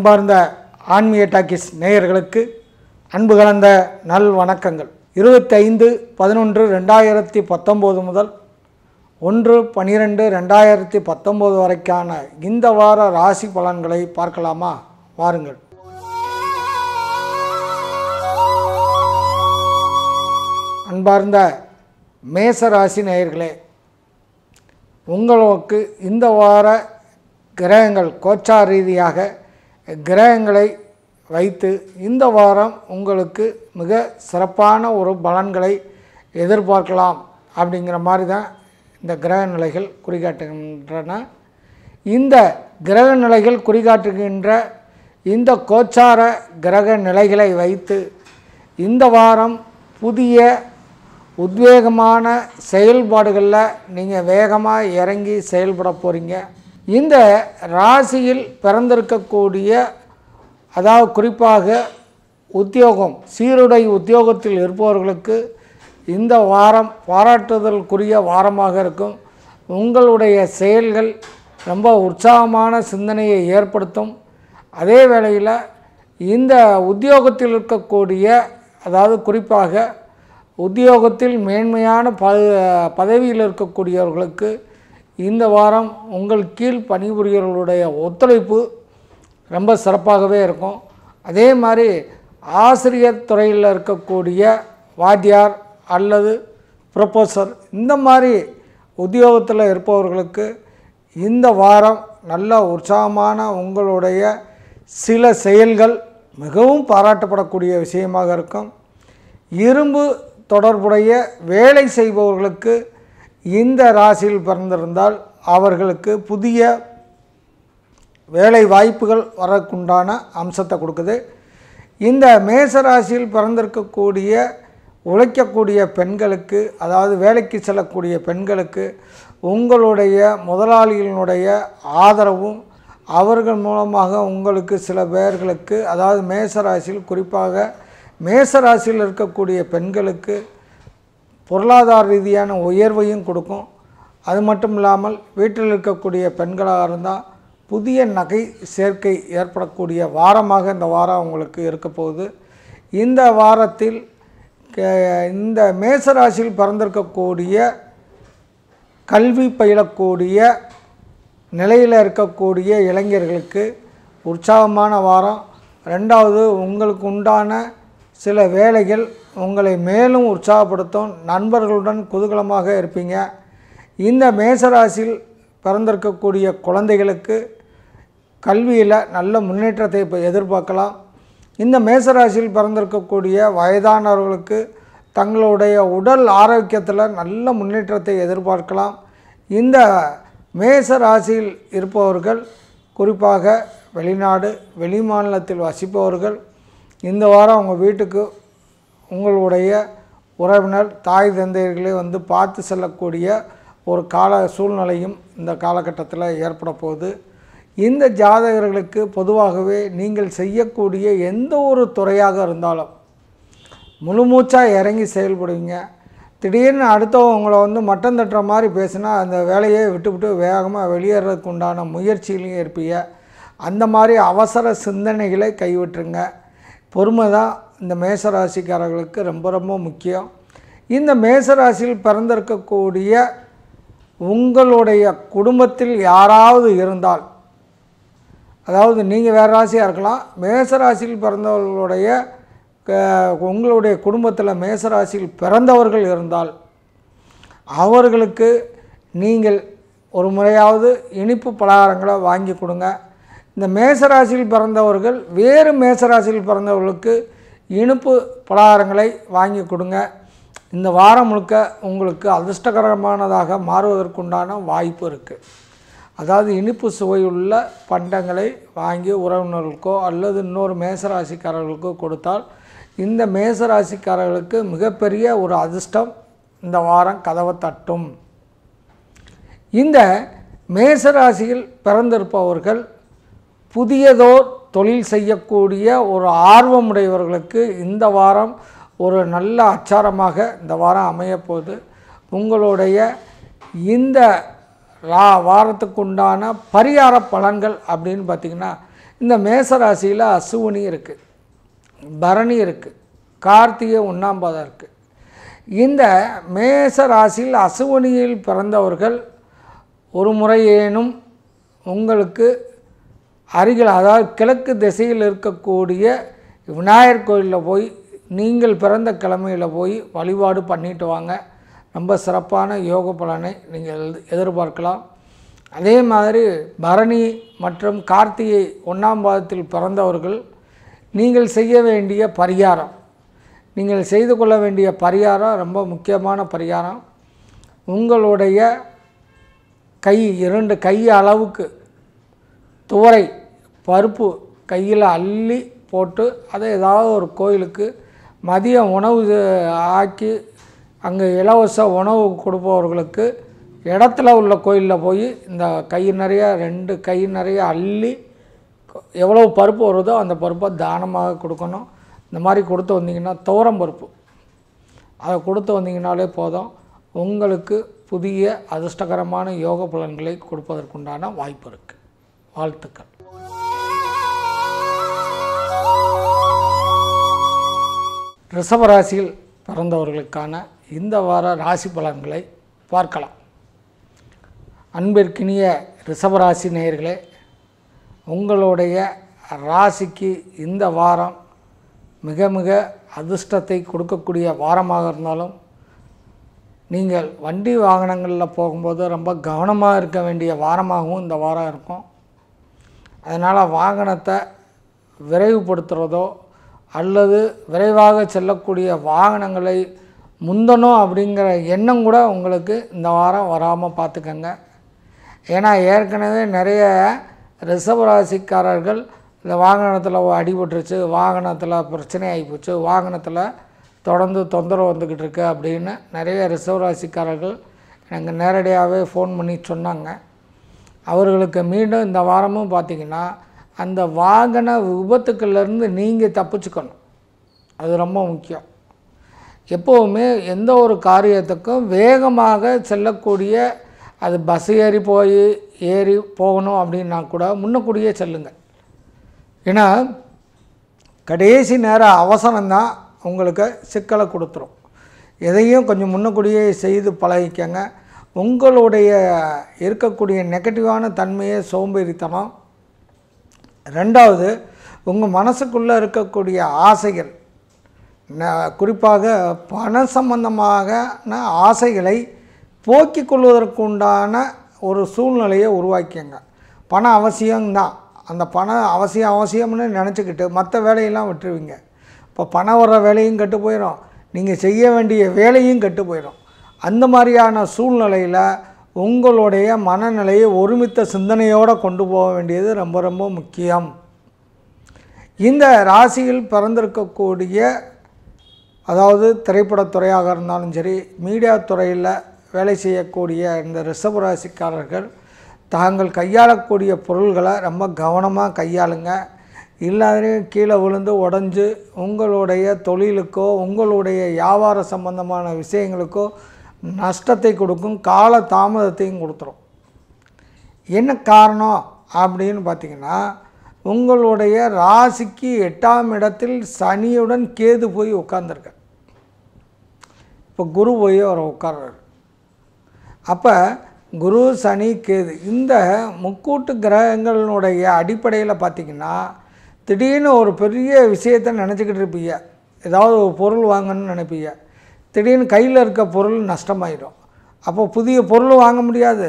அன்பார்ந்த ஆன்மீக டாக்கிஸ் நேயர்களுக்கு அன்பு கலந்த நல் வணக்கங்கள் இருபத்தைந்து பதினொன்று ரெண்டாயிரத்தி பத்தொம்போது முதல் ஒன்று பனிரெண்டு ரெண்டாயிரத்தி பத்தொம்போது வரைக்கான இந்த வார ராசி பலன்களை பார்க்கலாமா வாருங்கள் அன்பார்ந்த மேச ராசி நேயர்களே உங்களுக்கு இந்த வார கிரகங்கள் கோச்சார் ரீதியாக கிரகங்களை வைத்து இந்த வாரம் உங்களுக்கு மிக சிறப்பான ஒரு பலன்களை எதிர்பார்க்கலாம் அப்படிங்கிற மாதிரி தான் இந்த கிரக நிலைகள் குறிகாட்டுகின்றன இந்த கிரக நிலைகள் குறிகாட்டுகின்ற இந்த கோச்சார கிரக நிலைகளை வைத்து இந்த வாரம் புதிய உத்வேகமான செயல்பாடுகளில் நீங்கள் வேகமாக இறங்கி செயல்பட போகிறீங்க இந்த ராசியில் பிறந்திருக்கக்கூடிய அதாவது குறிப்பாக உத்தியோகம் சீருடை உத்தியோகத்தில் இருப்பவர்களுக்கு இந்த வாரம் பாராட்டுதலுக்குரிய வாரமாக இருக்கும் உங்களுடைய செயல்கள் ரொம்ப உற்சாகமான சிந்தனையை ஏற்படுத்தும் அதே வேளையில் இந்த உத்தியோகத்தில் இருக்கக்கூடிய அதாவது குறிப்பாக உத்தியோகத்தில் மேன்மையான ப பதவியில் இருக்கக்கூடியவர்களுக்கு இந்த வாரம் உங்கள் கீழ் பணிபுரியவர்களுடைய ஒத்துழைப்பு ரொம்ப சிறப்பாகவே இருக்கும் அதே மாதிரி ஆசிரியர் துறையில் இருக்கக்கூடிய வாத்தியார் அல்லது ப்ரொஃபஸர் இந்த மாதிரி உத்தியோகத்தில் இருப்பவர்களுக்கு இந்த வாரம் நல்ல உற்சாகமான உங்களுடைய சில செயல்கள் மிகவும் பாராட்டப்படக்கூடிய விஷயமாக இருக்கும் இரும்பு தொடர்புடைய வேலை செய்பவர்களுக்கு இந்த ராசியில் பிறந்திருந்தால் அவர்களுக்கு புதிய வேலை வாய்ப்புகள் வரக்குண்டான அம்சத்தை கொடுக்குது இந்த மேச ராசியில் பிறந்திருக்கக்கூடிய உழைக்கக்கூடிய பெண்களுக்கு அதாவது வேலைக்கு செல்லக்கூடிய பெண்களுக்கு உங்களுடைய முதலாளிகளினுடைய ஆதரவும் அவர்கள் மூலமாக உங்களுக்கு சில பேர்களுக்கு அதாவது மேசராசியில் குறிப்பாக மேசராசியில் இருக்கக்கூடிய பெண்களுக்கு பொருளாதார ரீதியான உயர்வையும் கொடுக்கும் அது மட்டும் இல்லாமல் வீட்டில் இருக்கக்கூடிய பெண்களாக இருந்தால் புதிய நகை சேர்க்கை ஏற்படக்கூடிய வாரமாக இந்த வாரம் உங்களுக்கு இருக்க போகுது இந்த வாரத்தில் இந்த மேசராசியில் பிறந்திருக்கக்கூடிய கல்வி பயிலக்கூடிய நிலையில் இருக்கக்கூடிய இளைஞர்களுக்கு உற்சாகமான வாரம் ரெண்டாவது உங்களுக்கு உண்டான சில வேலைகள் உங்களை மேலும் உற்சாகப்படுத்தும் நண்பர்களுடன் குதூகலமாக இருப்பீங்க இந்த மேசராசியில் பிறந்திருக்கக்கூடிய குழந்தைகளுக்கு கல்வியில் நல்ல முன்னேற்றத்தை இப்போ எதிர்பார்க்கலாம் இந்த மேசராசியில் பிறந்திருக்கக்கூடிய வயதானவர்களுக்கு தங்களுடைய உடல் ஆரோக்கியத்தில் நல்ல முன்னேற்றத்தை எதிர்பார்க்கலாம் இந்த மேச ராசியில் இருப்பவர்கள் குறிப்பாக வெளிநாடு வெளிமாநிலத்தில் வசிப்பவர்கள் இந்த வாரம் அவங்க வீட்டுக்கு உங்களுடைய உறவினர் தாய் தந்தையர்களே வந்து பார்த்து செல்லக்கூடிய ஒரு கால சூழ்நிலையும் இந்த காலகட்டத்தில் ஏற்பட போகுது இந்த ஜாதகர்களுக்கு பொதுவாகவே நீங்கள் செய்யக்கூடிய எந்த ஒரு துறையாக இருந்தாலும் முழுமூச்சாக இறங்கி செயல்படுவீங்க திடீர்னு அடுத்தவங்களை வந்து மட்டம் தட்டுற மாதிரி பேசுனா அந்த வேலையை விட்டுவிட்டு வேகமாக வெளியேறதுக்கு உண்டான முயற்சிகளையும் இருப்பீங்க அந்த மாதிரி அவசர சிந்தனைகளை கைவிட்டுருங்க பொறுமை தான் இந்த மேசராசிக்காரர்களுக்கு ரொம்ப ரொம்ப முக்கியம் இந்த மேசராசியில் பிறந்திருக்கக்கூடிய உங்களுடைய குடும்பத்தில் யாராவது இருந்தால் அதாவது நீங்கள் வேறு ராசியாக இருக்கலாம் மேசராசியில் பிறந்தவர்களுடைய உங்களுடைய குடும்பத்தில் மேசராசியில் பிறந்தவர்கள் இருந்தால் அவர்களுக்கு நீங்கள் ஒரு முறையாவது இனிப்பு பலகாரங்களை வாங்கி கொடுங்க இந்த மேசராசியில் பிறந்தவர்கள் வேறு மேசராசியில் பிறந்தவர்களுக்கு இனிப்பு பலகாரங்களை வாங்கி கொடுங்க இந்த வாரம் முழுக்க உங்களுக்கு அதிர்ஷ்டகரமானதாக மாறுவதற்குண்டான வாய்ப்பு இருக்குது அதாவது இனிப்பு சுவையுள்ள பண்டங்களை வாங்கி உறவினர்களுக்கோ அல்லது இன்னொரு மேசராசிக்காரர்களுக்கோ கொடுத்தால் இந்த மேசராசிக்காரர்களுக்கு மிகப்பெரிய ஒரு அதிர்ஷ்டம் இந்த வாரம் கதவை தட்டும் இந்த மேசராசியில் பிறந்திருப்பவர்கள் புதியதோர் தொழில் செய்யக்கூடிய ஒரு ஆர்வமுடையவர்களுக்கு இந்த வாரம் ஒரு நல்ல அச்சாரமாக இந்த வாரம் அமையப்போகுது உங்களுடைய இந்த ரா வாரத்துக்குண்டான பரிகார பலன்கள் அப்படின்னு பார்த்திங்கன்னா இந்த மேசராசியில் அசுவனி இருக்குது பரணி இருக்குது கார்த்திகை உண்ணாம்பாதம் இருக்குது இந்த மேச ராசியில் அசுவனியில் பிறந்தவர்கள் ஒரு முறையேனும் உங்களுக்கு அருகில் அதாவது கிழக்கு திசையில் இருக்கக்கூடிய விநாயகர் கோயிலில் போய் நீங்கள் பிறந்த கிழமையில் போய் வழிபாடு பண்ணிட்டு வாங்க ரொம்ப சிறப்பான யோக பலனை நீங்கள் எதிர்பார்க்கலாம் அதே மாதிரி பரணி மற்றும் கார்த்திகை ஒன்றாம் பாதத்தில் பிறந்தவர்கள் நீங்கள் செய்ய வேண்டிய பரிகாரம் நீங்கள் செய்து கொள்ள வேண்டிய பரிகாரம் ரொம்ப முக்கியமான பரிகாரம் உங்களுடைய கை இரண்டு கை அளவுக்கு துவரை பருப்பு கையில் அள்ளி போட்டு அதை ஏதாவது ஒரு கோயிலுக்கு மதிய உணவு ஆக்கி அங்கே இலவச உணவு கொடுப்பவர்களுக்கு இடத்துல உள்ள கோயிலில் போய் இந்த கை நிறைய ரெண்டு கை நிறைய அள்ளி எவ்வளோ பருப்பு வருதோ அந்த பருப்பை தானமாக கொடுக்கணும் இந்த மாதிரி கொடுத்து வந்தீங்கன்னா துவரம் பருப்பு அதை கொடுத்து வந்தீங்கனாலே போதும் உங்களுக்கு புதிய அதிர்ஷ்டகரமான யோக பலன்களை கொடுப்பதற்குண்டான வாய்ப்பு இருக்குது வாழ்த்துக்கள் ரிஷபராசியில் பிறந்தவர்களுக்கான இந்த வார ராசி பலன்களை பார்க்கலாம் அன்பிற்கினிய ரிஷபராசி நேயர்களே உங்களுடைய ராசிக்கு இந்த வாரம் மிக மிக அதிர்ஷ்டத்தை கொடுக்கக்கூடிய வாரமாக இருந்தாலும் நீங்கள் வண்டி வாகனங்களில் போகும்போது ரொம்ப கவனமாக இருக்க வேண்டிய வாரமாகவும் இந்த வாரம் இருக்கும் அதனால் வாகனத்தை விரைவுபடுத்துகிறதோ அல்லது விரைவாக செல்லக்கூடிய வாகனங்களை முந்தணும் அப்படிங்கிற எண்ணம் கூட உங்களுக்கு இந்த வாரம் வராமல் பார்த்துக்கங்க ஏன்னா ஏற்கனவே நிறைய ரிசர்வ் ராசிக்காரர்கள் இந்த வாகனத்தில் அடிபட்டுருச்சு வாகனத்தில் பிரச்சனை ஆகிப்போச்சு வாகனத்தில் தொடர்ந்து தொந்தரவு வந்துக்கிட்டு இருக்கு அப்படின்னு நிறைய ரிசர்வ் ராசிக்காரர்கள் எனக்கு நேரடியாகவே ஃபோன் பண்ணி சொன்னாங்க அவர்களுக்கு மீண்டும் இந்த வாரமும் பார்த்திங்கன்னா அந்த வாகன விபத்துக்கள்லேருந்து நீங்கள் தப்பிச்சுக்கணும் அது ரொம்ப முக்கியம் எப்போவுமே எந்த ஒரு காரியத்துக்கும் வேகமாக செல்லக்கூடிய அது பஸ் ஏறி போய் ஏறி போகணும் அப்படின்னா கூட முன்னக்கூடியே செல்லுங்கள் ஏன்னா கடைசி நேரம் அவசரம்தான் உங்களுக்கு சிக்கலை கொடுத்துரும் எதையும் கொஞ்சம் முன்னக்கூடியே செய்து பழகிக்கங்க உங்களுடைய இருக்கக்கூடிய நெகட்டிவான தன்மையை சோம்பேறித்தனம் ரெண்டாவது உங்கள் மனசுக்குள்ளே இருக்கக்கூடிய ஆசைகள் குறிப்பாக பண சம்பந்தமான ஆசைகளை போக்கிக் கொள்வதற்குண்டான ஒரு சூழ்நிலையை உருவாக்கியங்க பணம் அவசியம்தான் அந்த பணம் அவசியம் அவசியம்னு நினச்சிக்கிட்டு மற்ற வேலையெல்லாம் விட்டுருவீங்க இப்போ பணம் வர்ற வேலையும் கெட்டு போயிடும் நீங்கள் செய்ய வேண்டிய வேலையும் கெட்டு போயிடும் அந்த மாதிரியான சூழ்நிலையில் உங்களுடைய மனநிலையை ஒருமித்த சிந்தனையோடு கொண்டு போக வேண்டியது ரொம்ப ரொம்ப முக்கியம் இந்த ராசியில் பிறந்திருக்கக்கூடிய அதாவது திரைப்படத்துறையாக இருந்தாலும் சரி மீடியா துறையில் வேலை செய்யக்கூடிய இந்த ரிஷப ராசிக்காரர்கள் தாங்கள் கையாளக்கூடிய பொருள்களை ரொம்ப கவனமாக கையாளுங்க எல்லாத்தையும் கீழே விழுந்து உடஞ்சி உங்களுடைய தொழிலுக்கோ உங்களுடைய வியாபார சம்பந்தமான விஷயங்களுக்கோ நஷ்டத்தை கொடுக்கும் கால தாமதத்தையும் கொடுத்துரும் என்ன காரணம் அப்படின்னு பார்த்திங்கன்னா உங்களுடைய ராசிக்கு எட்டாம் இடத்தில் சனியுடன் கேது போய் உட்கார்ந்துருக்க இப்போ குரு போய் அவர் உட்கார்றாரு அப்போ குரு சனி கேது இந்த முக்கூட்டு கிரகங்களுடைய அடிப்படையில் பார்த்திங்கன்னா திடீர்னு ஒரு பெரிய விஷயத்தை நினச்சிக்கிட்டு இருப்பீங்க ஏதாவது ஒரு பொருள் வாங்கணும்னு நினைப்பீங்க திடீர்னு கையில் இருக்க பொருள் நஷ்டமாயிடும் அப்போ புதிய பொருளும் வாங்க முடியாது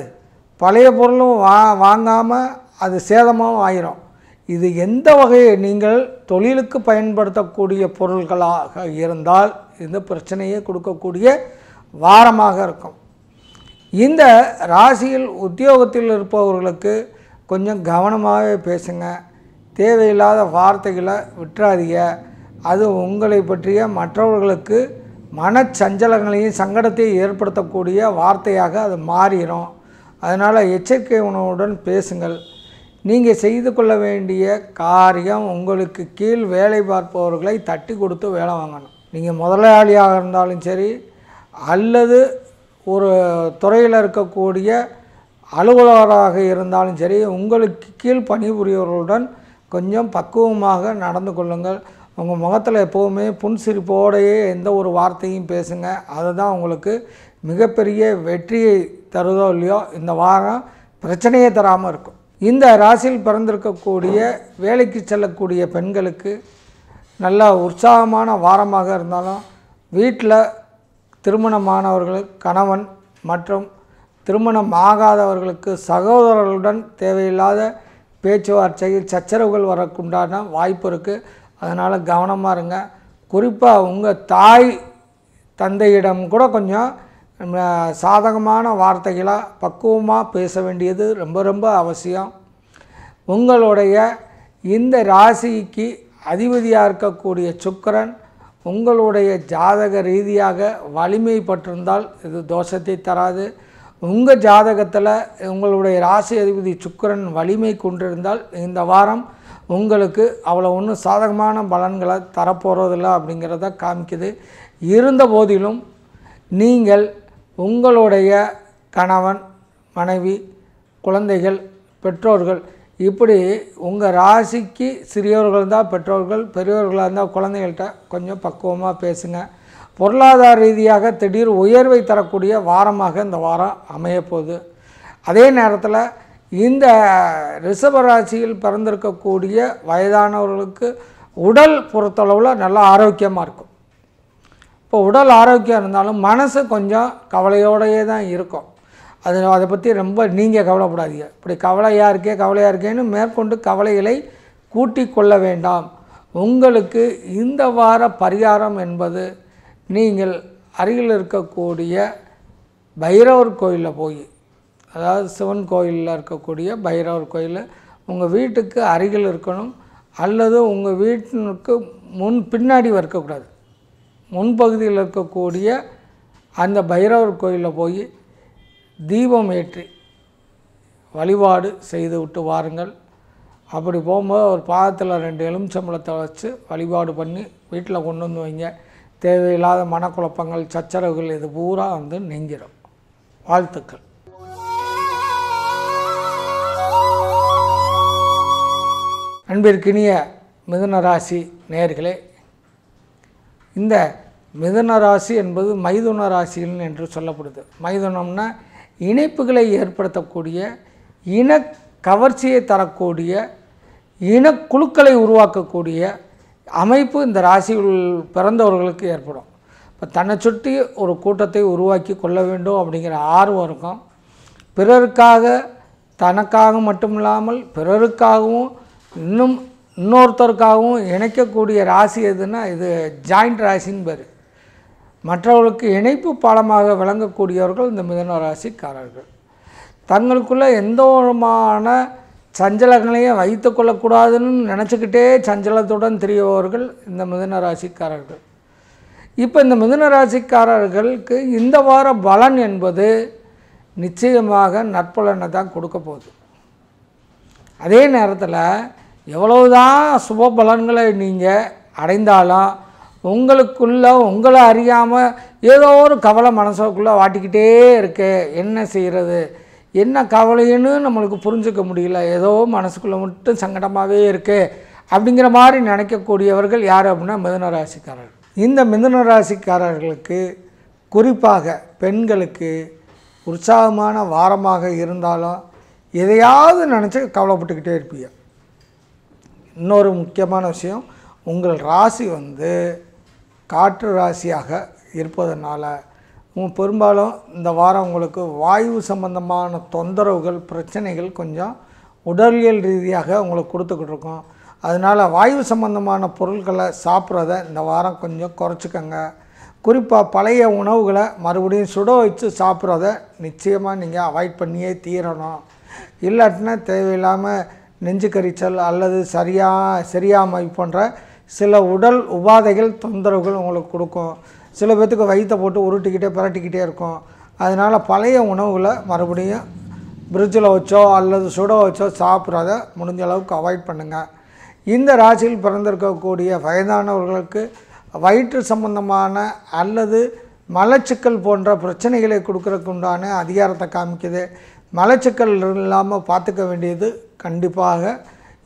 பழைய பொருளும் வா வாங்காமல் அது சேதமாகவும் ஆயிரும் இது எந்த வகையை நீங்கள் தொழிலுக்கு பயன்படுத்தக்கூடிய பொருள்களாக இருந்தால் இந்த பிரச்சனையை கொடுக்கக்கூடிய வாரமாக இருக்கும் இந்த ராசியில் உத்தியோகத்தில் இருப்பவர்களுக்கு கொஞ்சம் கவனமாகவே பேசுங்க தேவையில்லாத வார்த்தைகளை விட்டுறாதீங்க அது உங்களை பற்றிய மற்றவர்களுக்கு மனச்சஞ்சலங்களையும் சங்கடத்தையும் ஏற்படுத்தக்கூடிய வார்த்தையாக அது மாறிடும் அதனால் எச்சரிக்கை உணவுடன் பேசுங்கள் நீங்கள் செய்து கொள்ள வேண்டிய காரியம் உங்களுக்கு கீழ் வேலை பார்ப்பவர்களை தட்டி கொடுத்து வேலை வாங்கணும் நீங்கள் முதலாளியாக இருந்தாலும் சரி அல்லது ஒரு துறையில் இருக்கக்கூடிய அலுவலராக இருந்தாலும் சரி உங்களுக்கு கீழ் பணிபுரியவர்களுடன் கொஞ்சம் பக்குவமாக நடந்து கொள்ளுங்கள் உங்கள் முகத்தில் எப்போவுமே புன்சிரிப்போடையே எந்த ஒரு வார்த்தையும் பேசுங்க அதுதான் உங்களுக்கு மிகப்பெரிய வெற்றியை தருதோ இல்லையோ இந்த வாரம் பிரச்சனையே தராமல் இருக்கும் இந்த ராசியில் பிறந்திருக்கக்கூடிய வேலைக்கு செல்லக்கூடிய பெண்களுக்கு நல்ல உற்சாகமான வாரமாக இருந்தாலும் வீட்டில் திருமணமானவர்கள் கணவன் மற்றும் திருமணம் ஆகாதவர்களுக்கு சகோதரர்களுடன் தேவையில்லாத பேச்சுவார்த்தையில் சச்சரவுகள் வரக்குண்டான வாய்ப்பு இருக்குது அதனால் கவனமாக இருங்க குறிப்பாக உங்கள் தாய் தந்தையிடம் கூட கொஞ்சம் சாதகமான வார்த்தைகளாக பக்குவமாக பேச வேண்டியது ரொம்ப ரொம்ப அவசியம் உங்களுடைய இந்த ராசிக்கு அதிபதியாக இருக்கக்கூடிய சுக்கரன் உங்களுடைய ஜாதக ரீதியாக வலிமை இது தோஷத்தை தராது உங்கள் ஜாதகத்தில் உங்களுடைய ராசி அதிபதி சுக்கரன் வலிமை கொண்டிருந்தால் இந்த வாரம் உங்களுக்கு அவ்வளோ ஒன்றும் சாதகமான பலன்களை தரப்போகிறதில்ல அப்படிங்கிறத காமிக்குது இருந்த போதிலும் நீங்கள் உங்களுடைய கணவன் மனைவி குழந்தைகள் பெற்றோர்கள் இப்படி உங்கள் ராசிக்கு சிறியவர்கள் இருந்தால் பெற்றோர்கள் பெரியவர்களாக இருந்தால் குழந்தைகள்கிட்ட கொஞ்சம் பக்குவமாக பேசுங்க பொருளாதார ரீதியாக திடீர் உயர்வை தரக்கூடிய வாரமாக இந்த வாரம் அமையப்போகுது அதே நேரத்தில் இந்த ரிஷபராசியில் பிறந்திருக்கக்கூடிய வயதானவர்களுக்கு உடல் பொறுத்தளவில் நல்லா ஆரோக்கியமாக இருக்கும் இப்போ உடல் ஆரோக்கியம் இருந்தாலும் மனசு கொஞ்சம் கவலையோடையே தான் இருக்கும் அது அதை பற்றி ரொம்ப நீங்கள் கவலைப்படாதீங்க இப்படி கவலையாக இருக்கே கவலையாக இருக்கேன்னு மேற்கொண்டு கவலைகளை கூட்டி கொள்ள வேண்டாம் உங்களுக்கு இந்த வார பரிகாரம் என்பது நீங்கள் அருகில் இருக்கக்கூடிய பைரவர் கோயிலில் போய் அதாவது சிவன் கோயிலில் இருக்கக்கூடிய பைரவர் கோயில் உங்கள் வீட்டுக்கு அருகில் இருக்கணும் அல்லது உங்கள் வீட்டுக்கு முன் பின்னாடி இருக்கக்கூடாது முன்பகுதியில் இருக்கக்கூடிய அந்த பைரவர் கோயிலில் போய் தீபம் ஏற்றி வழிபாடு செய்து விட்டு வாருங்கள் அப்படி போகும்போது ஒரு பாதத்தில் ரெண்டு எலுமிச்சம்பழத்தை வச்சு வழிபாடு பண்ணி வீட்டில் கொண்டு வந்து வைங்க தேவையில்லாத மனக்குழப்பங்கள் சச்சரவுகள் இது பூரா வந்து நெஞ்சிடும் வாழ்த்துக்கள் அன்பிற்கினிய மிதுன ராசி நேர்களே இந்த மிதுன ராசி என்பது மைதுன ராசிகள் என்று சொல்லப்படுது மைதுனம்னா இணைப்புகளை ஏற்படுத்தக்கூடிய இன கவர்ச்சியை தரக்கூடிய இனக்குழுக்களை உருவாக்கக்கூடிய அமைப்பு இந்த ராசிகள் பிறந்தவர்களுக்கு ஏற்படும் இப்போ தன்னை சுற்றி ஒரு கூட்டத்தை உருவாக்கி கொள்ள வேண்டும் அப்படிங்கிற ஆர்வம் இருக்கும் பிறருக்காக தனக்காக மட்டும் இல்லாமல் பிறருக்காகவும் இன்னும் இன்னொருத்தருக்காகவும் இணைக்கக்கூடிய ராசி எதுன்னா இது ஜாயிண்ட் ராசின்னு பேர் மற்றவர்களுக்கு இணைப்பு பாலமாக விளங்கக்கூடியவர்கள் இந்த மிதன ராசிக்காரர்கள் தங்களுக்குள்ளே எந்த விதமான சஞ்சலங்களையும் வைத்து கொள்ளக்கூடாதுன்னு நினச்சிக்கிட்டே சஞ்சலத்துடன் தெரியவர்கள் இந்த மிதன ராசிக்காரர்கள் இப்போ இந்த மிதன ராசிக்காரர்களுக்கு இந்த வார பலன் என்பது நிச்சயமாக நற்பலனை தான் கொடுக்க போகுது அதே நேரத்தில் எவ்வளவுதான் சுப பலன்களை நீங்கள் அடைந்தாலும் உங்களுக்குள்ளே உங்களை அறியாமல் ஏதோ ஒரு கவலை மனசுக்குள்ளே வாட்டிக்கிட்டே இருக்கு என்ன செய்கிறது என்ன கவலைன்னு நம்மளுக்கு புரிஞ்சுக்க முடியல ஏதோ மனசுக்குள்ளே மட்டும் சங்கடமாகவே இருக்குது அப்படிங்கிற மாதிரி நினைக்கக்கூடியவர்கள் யார் அப்படின்னா மிதனராசிக்காரர்கள் இந்த மிதனராசிக்காரர்களுக்கு குறிப்பாக பெண்களுக்கு உற்சாகமான வாரமாக இருந்தாலும் எதையாவது நினச்சி கவலைப்பட்டுக்கிட்டே இருப்பீங்க இன்னொரு முக்கியமான விஷயம் உங்கள் ராசி வந்து காற்று ராசியாக இருப்பதனால பெரும்பாலும் இந்த வாரம் உங்களுக்கு வாயு சம்பந்தமான தொந்தரவுகள் பிரச்சனைகள் கொஞ்சம் உடலியல் ரீதியாக உங்களுக்கு கொடுத்துக்கிட்டு இருக்கோம் அதனால் வாயு சம்பந்தமான பொருட்களை சாப்பிட்றத இந்த வாரம் கொஞ்சம் குறைச்சிக்கோங்க குறிப்பாக பழைய உணவுகளை மறுபடியும் சுட வச்சு சாப்பிட்றத நிச்சயமாக நீங்கள் அவாய்ட் பண்ணியே தீரணும் இல்லாட்டினா தேவையில்லாமல் நெஞ்சு கரிச்சல் அல்லது சரியாக சரியாமை போன்ற சில உடல் உபாதைகள் தொந்தரவுகள் உங்களுக்கு கொடுக்கும் சில பேர்த்துக்கு வயிற்றை போட்டு உருட்டிக்கிட்டே பிரட்டிக்கிட்டே இருக்கும் அதனால் பழைய உணவுகளை மறுபடியும் பிரிட்ஜில் வச்சோ அல்லது சுட வச்சோ சாப்பிட்றத முடிஞ்ச அளவுக்கு அவாய்ட் பண்ணுங்கள் இந்த ராசியில் பிறந்திருக்கக்கூடிய வயதானவர்களுக்கு வயிற்று சம்பந்தமான அல்லது மலச்சிக்கல் போன்ற பிரச்சனைகளை கொடுக்கறதுக்கு உண்டான அதிகாரத்தை காமிக்குது மலச்சிக்கல் இல்லாமல் பார்த்துக்க வேண்டியது கண்டிப்பாக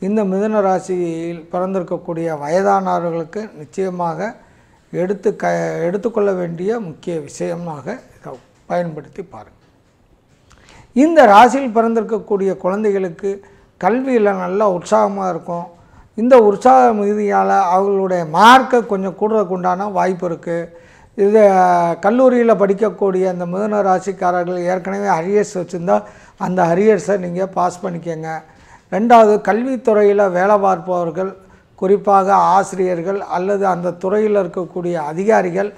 இந்த மிதுன ராசியில் பிறந்திருக்கக்கூடிய வயதானவர்களுக்கு நிச்சயமாக எடுத்து க எடுத்துக்கொள்ள வேண்டிய முக்கிய விஷயமாக இதை பயன்படுத்தி பாருங்கள் இந்த ராசியில் பிறந்திருக்கக்கூடிய குழந்தைகளுக்கு கல்வியில் நல்லா உற்சாகமாக இருக்கும் இந்த உற்சாக மிகுதியால் அவர்களுடைய மார்க்கை கொஞ்சம் கூடுறதுக்கு உண்டான வாய்ப்பு இருக்குது இது கல்லூரியில் படிக்கக்கூடிய அந்த மிதன ராசிக்காரர்கள் ஏற்கனவே அரியர்ஸ் வச்சுருந்தா அந்த அரியர்ஸை நீங்கள் பாஸ் பண்ணிக்கோங்க ரெண்டாவது கல்வித்துறையில் வேலை பார்ப்பவர்கள் குறிப்பாக ஆசிரியர்கள் அல்லது அந்த துறையில் இருக்கக்கூடிய அதிகாரிகள்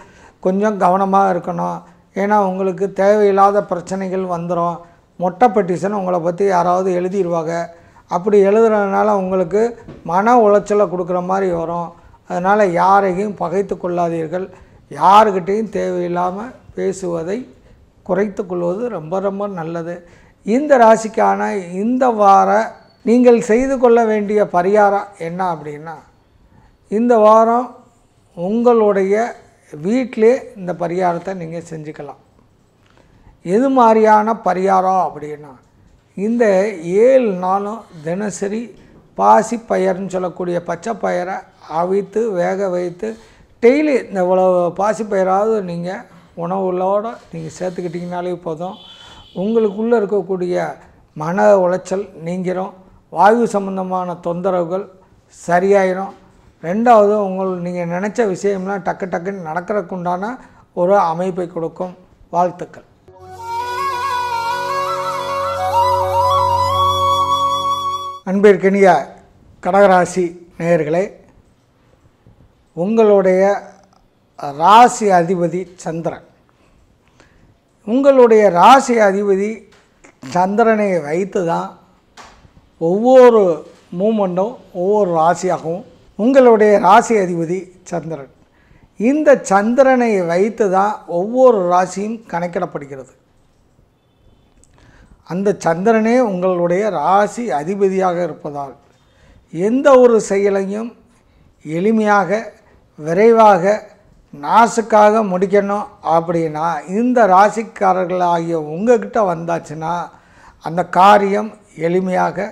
கொஞ்சம் கவனமாக இருக்கணும் ஏன்னா உங்களுக்கு தேவையில்லாத பிரச்சனைகள் வந்துடும் மொட்டை பெட்டிஷன் உங்களை பற்றி யாராவது எழுதிடுவாங்க அப்படி எழுதுறதுனால உங்களுக்கு மன உளைச்சலை கொடுக்குற மாதிரி வரும் அதனால் யாரையும் பகைத்து கொள்ளாதீர்கள் யாருக்கிட்டேயும் தேவையில்லாமல் பேசுவதை குறைத்து கொள்வது ரொம்ப ரொம்ப நல்லது இந்த ராசிக்கான இந்த வார நீங்கள் செய்து கொள்ள வேண்டிய பரிகாரம் என்ன அப்படின்னா இந்த வாரம் உங்களுடைய வீட்டிலே இந்த பரிகாரத்தை நீங்கள் செஞ்சுக்கலாம் எது மாதிரியான பரிகாரம் அப்படின்னா இந்த ஏழு நாளும் தினசரி பாசி சொல்லக்கூடிய பச்சை பயரை அவித்து வேக வைத்து டெய்லி இந்த இவ்வளோ பாசிப்பயிராவது நீங்கள் உணவுகளோடு நீங்கள் சேர்த்துக்கிட்டிங்கனாலே போதும் உங்களுக்குள்ளே இருக்கக்கூடிய மன உளைச்சல் நீங்கிரும் வாயு சம்பந்தமான தொந்தரவுகள் சரியாயிரும் ரெண்டாவது உங்கள் நீங்கள் நினச்ச விஷயம்லாம் டக்கு டக்குன்னு நடக்கிறதுக்குண்டான ஒரு அமைப்பை கொடுக்கும் வாழ்த்துக்கள் அன்பிற்கினிய கடகராசி நேயர்களே உங்களுடைய ராசி அதிபதி சந்திரன் உங்களுடைய ராசி அதிபதி சந்திரனை வைத்து தான் ஒவ்வொரு மூமெண்ட்டும் ஒவ்வொரு ராசியாகவும் உங்களுடைய ராசி அதிபதி சந்திரன் இந்த சந்திரனை வைத்து தான் ஒவ்வொரு ராசியும் கணக்கிடப்படுகிறது அந்த சந்திரனே உங்களுடைய ராசி அதிபதியாக இருப்பதால் எந்த ஒரு செயலையும் எளிமையாக விரைவாக நாசுக்காக முடிக்கணும் அப்படின்னா இந்த ராசிக்காரர்கள் ஆகிய உங்ககிட்ட வந்தாச்சுன்னா அந்த காரியம் எளிமையாக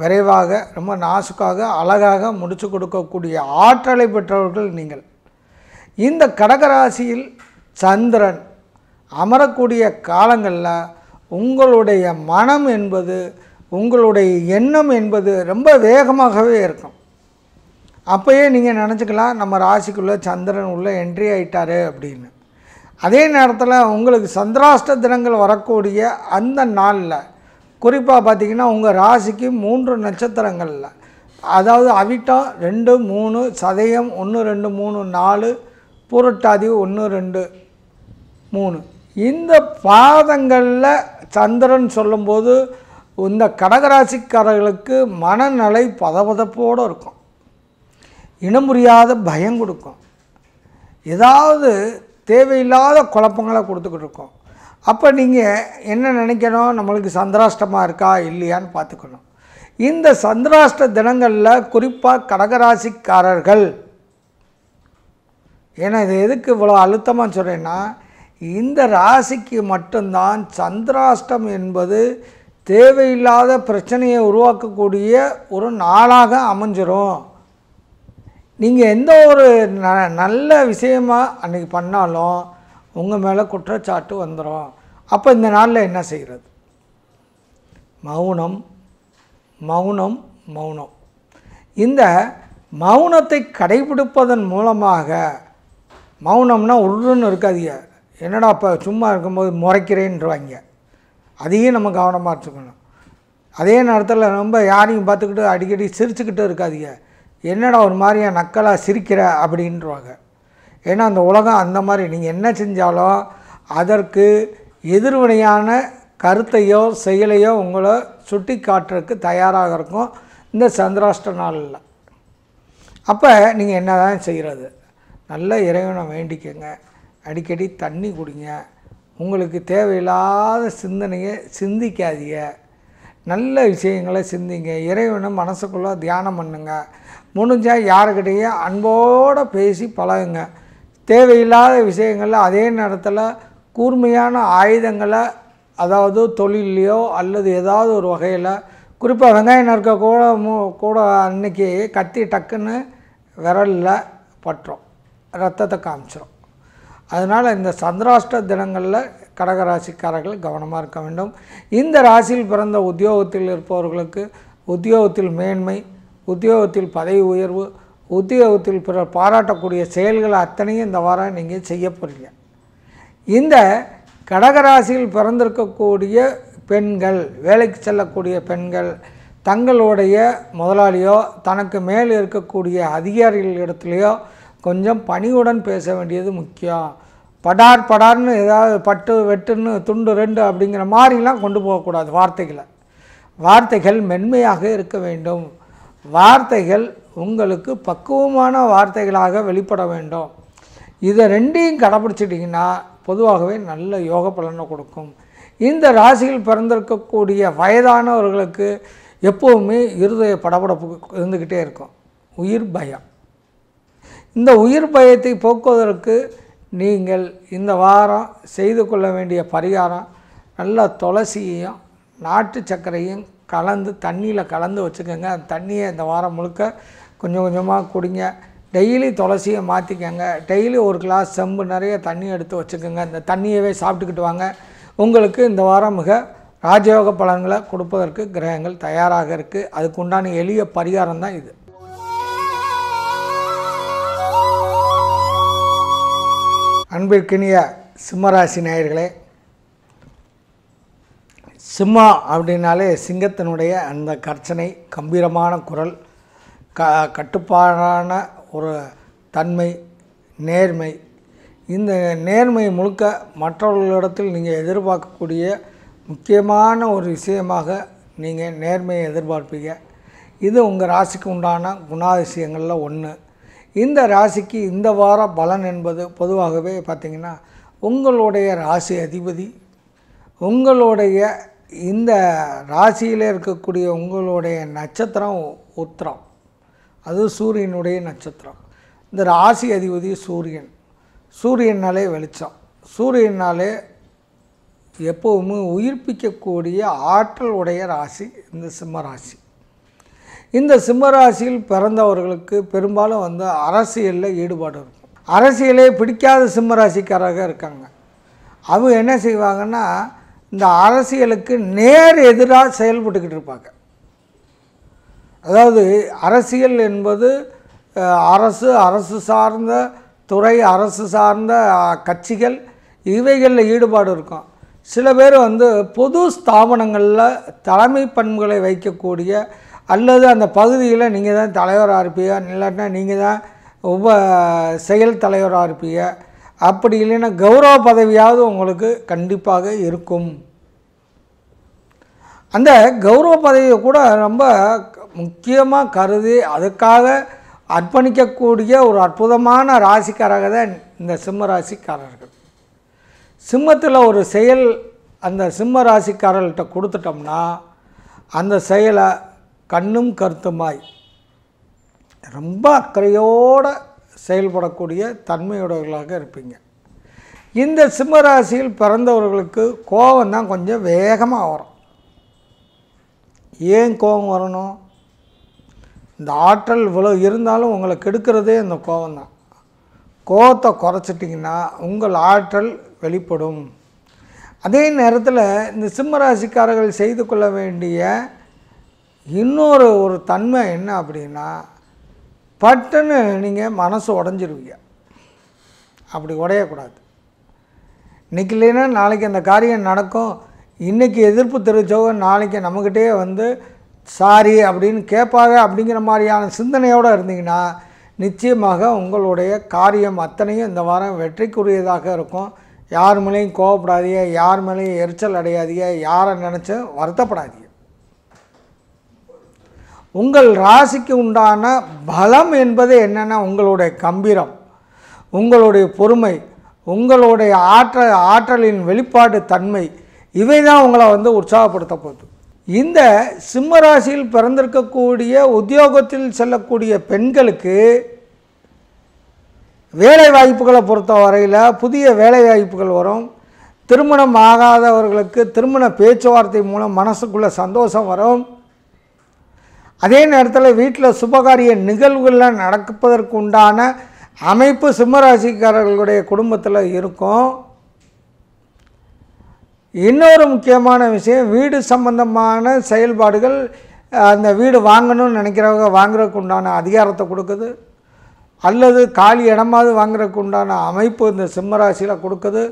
விரைவாக ரொம்ப நாசுக்காக அழகாக முடித்து கொடுக்கக்கூடிய ஆற்றலை பெற்றவர்கள் நீங்கள் இந்த கடகராசியில் சந்திரன் அமரக்கூடிய காலங்களில் உங்களுடைய மனம் என்பது உங்களுடைய எண்ணம் என்பது ரொம்ப வேகமாகவே இருக்கும் அப்போயே நீங்கள் நினச்சிக்கலாம் நம்ம ராசிக்குள்ளே சந்திரன் உள்ளே என்ட்ரி ஆகிட்டாரு அப்படின்னு அதே நேரத்தில் உங்களுக்கு சந்திராஷ்ட தினங்கள் வரக்கூடிய அந்த நாளில் குறிப்பாக பார்த்திங்கன்னா உங்கள் ராசிக்கு மூன்று நட்சத்திரங்களில் அதாவது அவிட்டம் ரெண்டு மூணு சதயம் ஒன்று ரெண்டு மூணு நாலு புரட்டாதி ஒன்று ரெண்டு மூணு இந்த பாதங்களில் சந்திரன் சொல்லும்போது இந்த கடகராசிக்காரர்களுக்கு மனநிலை பதபதப்போடு இருக்கும் இனம் பயம் கொடுக்கும் ஏதாவது தேவையில்லாத குழப்பங்களை கொடுத்துக்கிட்டு இருக்கோம் அப்போ நீங்கள் என்ன நினைக்கணும் நம்மளுக்கு சந்திராஷ்டமாக இருக்கா இல்லையான்னு பார்த்துக்கணும் இந்த சந்திராஷ்ட தினங்களில் குறிப்பாக கடகராசிக்காரர்கள் ஏன்னா இது எதுக்கு இவ்வளோ அழுத்தமாக சொல்கிறேன்னா இந்த ராசிக்கு மட்டும்தான் சந்திராஷ்டம் என்பது தேவையில்லாத பிரச்சனையை உருவாக்கக்கூடிய ஒரு நாளாக அமைஞ்சிரும் நீங்கள் எந்த ஒரு ந நல்ல விஷயமாக அன்றைக்கி பண்ணாலும் உங்கள் மேலே குற்றச்சாட்டு வந்துடும் அப்போ இந்த நாளில் என்ன செய்கிறது மௌனம் மௌனம் மௌனம் இந்த மௌனத்தை கடைபிடிப்பதன் மூலமாக மௌனம்னா உருன்னு இருக்காதீங்க என்னடா அப்போ சும்மா இருக்கும்போது முறைக்கிறேன்றவாங்க அதையும் நம்ம கவனமாக வச்சுக்கணும் அதே நேரத்தில் ரொம்ப யாரையும் பார்த்துக்கிட்டு அடிக்கடி சிரிச்சுக்கிட்டு இருக்காதீங்க என்னடா ஒரு மாதிரியாக நக்கலாக சிரிக்கிற அப்படின்றவாங்க ஏன்னா அந்த உலகம் அந்த மாதிரி நீங்கள் என்ன செஞ்சாலும் அதற்கு எதிர்வினையான கருத்தையோ செயலையோ உங்களை சுட்டி காட்டுறதுக்கு தயாராக இருக்கும் இந்த சந்திராஷ்ட நாளில் அப்போ நீங்கள் என்ன தான் செய்கிறது நல்ல இறைவனை வேண்டிக்கங்க அடிக்கடி தண்ணி குடிங்க உங்களுக்கு தேவையில்லாத சிந்தனையை சிந்திக்காதீங்க நல்ல விஷயங்களை சிந்திங்க இறைவனை மனசுக்குள்ளே தியானம் பண்ணுங்கள் முடிஞ்சால் யாருக்கிட்டேயும் அன்போடு பேசி பழகுங்க தேவையில்லாத விஷயங்களில் அதே நேரத்தில் கூர்மையான ஆயுதங்களை அதாவது தொழிலையோ அல்லது ஏதாவது ஒரு வகையில் குறிப்பாக வெங்காயம் நறுக்க கூட கூட அன்னைக்கு கத்தி டக்குன்னு விரலில் பட்டுரும் ரத்தத்தை காமிச்சிடும் அதனால் இந்த சந்திராஷ்ட தினங்களில் கடகராசிக்காரர்கள் கவனமாக இருக்க வேண்டும் இந்த ராசியில் பிறந்த உத்தியோகத்தில் இருப்பவர்களுக்கு உத்தியோகத்தில் மேன்மை உத்தியோகத்தில் பதவி உயர்வு உத்தியோகத்தில் பிறர் பாராட்டக்கூடிய செயல்கள் அத்தனையும் இந்த வாரம் நீங்கள் செய்ய போகிறீங்க இந்த கடகராசியில் பிறந்திருக்கக்கூடிய பெண்கள் வேலைக்கு செல்லக்கூடிய பெண்கள் தங்களுடைய முதலாளியோ தனக்கு மேல் இருக்கக்கூடிய அதிகாரிகள் இடத்துலையோ கொஞ்சம் பணியுடன் பேச வேண்டியது முக்கியம் படார் படார்னு ஏதாவது பட்டு வெட்டுன்னு துண்டு ரெண்டு அப்படிங்கிற மாதிரிலாம் கொண்டு போகக்கூடாது வார்த்தைகளை வார்த்தைகள் மென்மையாக இருக்க வேண்டும் வார்த்தைகள் உங்களுக்கு பக்குவமான வார்த்தைகளாக வெளிப்பட வேண்டும் இதை ரெண்டையும் கடைப்பிடிச்சிட்டிங்கன்னா பொதுவாகவே நல்ல யோக பலனை கொடுக்கும் இந்த ராசியில் பிறந்திருக்கக்கூடிய வயதானவர்களுக்கு எப்போவுமே இருதய படபடப்பு இருந்துக்கிட்டே இருக்கும் உயிர் பயம் இந்த உயிர் பயத்தை போக்குவதற்கு நீங்கள் இந்த வாரம் செய்து கொள்ள வேண்டிய பரிகாரம் நல்லா துளசியையும் நாட்டு சர்க்கரையும் கலந்து தண்ணியில் கலந்து வச்சுக்கோங்க அந்த தண்ணியை இந்த வாரம் முழுக்க கொஞ்சம் கொஞ்சமாக குடிங்க டெய்லி துளசியை மாற்றிக்கோங்க டெய்லி ஒரு கிளாஸ் செம்பு நிறைய தண்ணி எடுத்து வச்சுக்கோங்க இந்த தண்ணியவே சாப்பிட்டுக்கிட்டு வாங்க உங்களுக்கு இந்த வாரம் மிக ராஜயோக பலன்களை கொடுப்பதற்கு கிரகங்கள் தயாராக இருக்குது அதுக்குண்டான எளிய பரிகாரம் தான் இது அன்பிற்கினிய சிம்மராசி நேயர்களே சிம்மா அப்படின்னாலே சிங்கத்தினுடைய அந்த கர்ச்சனை கம்பீரமான குரல் க கட்டுப்பாடான ஒரு தன்மை நேர்மை இந்த நேர்மை முழுக்க மற்றவர்களிடத்தில் நீங்கள் எதிர்பார்க்கக்கூடிய முக்கியமான ஒரு விஷயமாக நீங்கள் நேர்மையை எதிர்பார்ப்பீங்க இது உங்கள் ராசிக்கு உண்டான குணாதிசயங்களில் ஒன்று இந்த ராசிக்கு இந்த வார பலன் என்பது பொதுவாகவே பார்த்திங்கன்னா உங்களுடைய ராசி அதிபதி உங்களுடைய இந்த ராசியில் இருக்கக்கூடிய உங்களுடைய நட்சத்திரம் உத்திரம் அது சூரியனுடைய நட்சத்திரம் இந்த ராசி அதிபதி சூரியன் சூரியனாலே வெளிச்சம் சூரியனாலே எப்போவுமே உயிர்ப்பிக்கக்கூடிய ஆற்றல் உடைய ராசி இந்த சிம்ம ராசி இந்த சிம்ம ராசியில் பிறந்தவர்களுக்கு பெரும்பாலும் வந்து அரசியலில் ஈடுபாடு இருக்கும் அரசியலே பிடிக்காத சிம்ம ராசிக்காரராக இருக்காங்க அவங்க என்ன செய்வாங்கன்னா இந்த அரசியலுக்கு நேர் எதிராக செயல்பட்டுக்கிட்டு இருப்பாங்க அதாவது அரசியல் என்பது அரசு அரசு சார்ந்த துறை அரசு சார்ந்த கட்சிகள் இவைகளில் ஈடுபாடு இருக்கும் சில பேர் வந்து பொது ஸ்தாபனங்களில் தலைமை பண்புகளை வைக்கக்கூடிய அல்லது அந்த பகுதியில் நீங்கள் தான் தலைவராக இருப்பீங்க இல்லைன்னா நீங்கள் தான் உப செயல் தலைவராக இருப்பீங்க அப்படி இல்லைன்னா கௌரவ பதவியாவது உங்களுக்கு கண்டிப்பாக இருக்கும் அந்த கௌரவ பதவியை கூட ரொம்ப முக்கியமாக கருதி அதுக்காக அர்ப்பணிக்கக்கூடிய ஒரு அற்புதமான ராசிக்காராக தான் இந்த சிம்ம ராசிக்காரர்கள் சிம்மத்தில் ஒரு செயல் அந்த சிம்ம ராசிக்காரர்கள்ட்ட கொடுத்துட்டோம்னா அந்த செயலை கண்ணும் கருத்துமாய் ரொம்ப அக்கறையோடு செயல்படக்கூடிய தன்மையுடையவர்களாக இருப்பீங்க இந்த சிம்மராசியில் பிறந்தவர்களுக்கு கோபம் தான் கொஞ்சம் வேகமாக வரும் ஏன் கோபம் வரணும் இந்த ஆற்றல் இவ்வளோ இருந்தாலும் உங்களை கெடுக்கிறதே இந்த கோபம் தான் கோபத்தை குறைச்சிட்டிங்கன்னா உங்கள் ஆற்றல் வெளிப்படும் அதே நேரத்தில் இந்த சிம்மராசிக்காரர்கள் செய்து கொள்ள வேண்டிய இன்னொரு ஒரு தன்மை என்ன அப்படின்னா பட்டுன்னு நீங்கள் மனசு உடஞ்சிருவீங்க அப்படி உடையக்கூடாது இன்றைக்கி இல்லைன்னா நாளைக்கு அந்த காரியம் நடக்கும் இன்றைக்கி எதிர்ப்பு தெரிவித்தவங்க நாளைக்கு நம்மக்கிட்டே வந்து சாரி அப்படின்னு கேட்பாங்க அப்படிங்கிற மாதிரியான சிந்தனையோடு இருந்தீங்கன்னா நிச்சயமாக உங்களுடைய காரியம் அத்தனையும் இந்த வாரம் வெற்றிக்குரியதாக இருக்கும் யார் மேலேயும் கோவப்படாதீங்க யார் மேலேயும் எரிச்சல் அடையாதீங்க யாரை நினச்சும் வருத்தப்படாதீங்க உங்கள் ராசிக்கு உண்டான பலம் என்பது என்னென்னா உங்களுடைய கம்பீரம் உங்களுடைய பொறுமை உங்களுடைய ஆற்ற ஆற்றலின் வெளிப்பாடு தன்மை இவை தான் உங்களை வந்து உற்சாகப்படுத்த போகுது இந்த சிம்ம ராசியில் பிறந்திருக்கக்கூடிய உத்தியோகத்தில் செல்லக்கூடிய பெண்களுக்கு வேலை வாய்ப்புகளை பொறுத்த வரையில் புதிய வேலை வாய்ப்புகள் வரும் திருமணம் ஆகாதவர்களுக்கு திருமண பேச்சுவார்த்தை மூலம் மனசுக்குள்ளே சந்தோஷம் வரும் அதே நேரத்தில் வீட்டில் சுபகாரிய நிகழ்வுகள்லாம் நடக்குவதற்கு உண்டான அமைப்பு சிம்மராசிக்காரர்களுடைய குடும்பத்தில் இருக்கும் இன்னொரு முக்கியமான விஷயம் வீடு சம்பந்தமான செயல்பாடுகள் அந்த வீடு வாங்கணும்னு நினைக்கிறவங்க வாங்குறதுக்கு உண்டான அதிகாரத்தை கொடுக்குது அல்லது காலி இடமாவது வாங்குறதுக்கு உண்டான அமைப்பு இந்த சிம்மராசியில் கொடுக்குது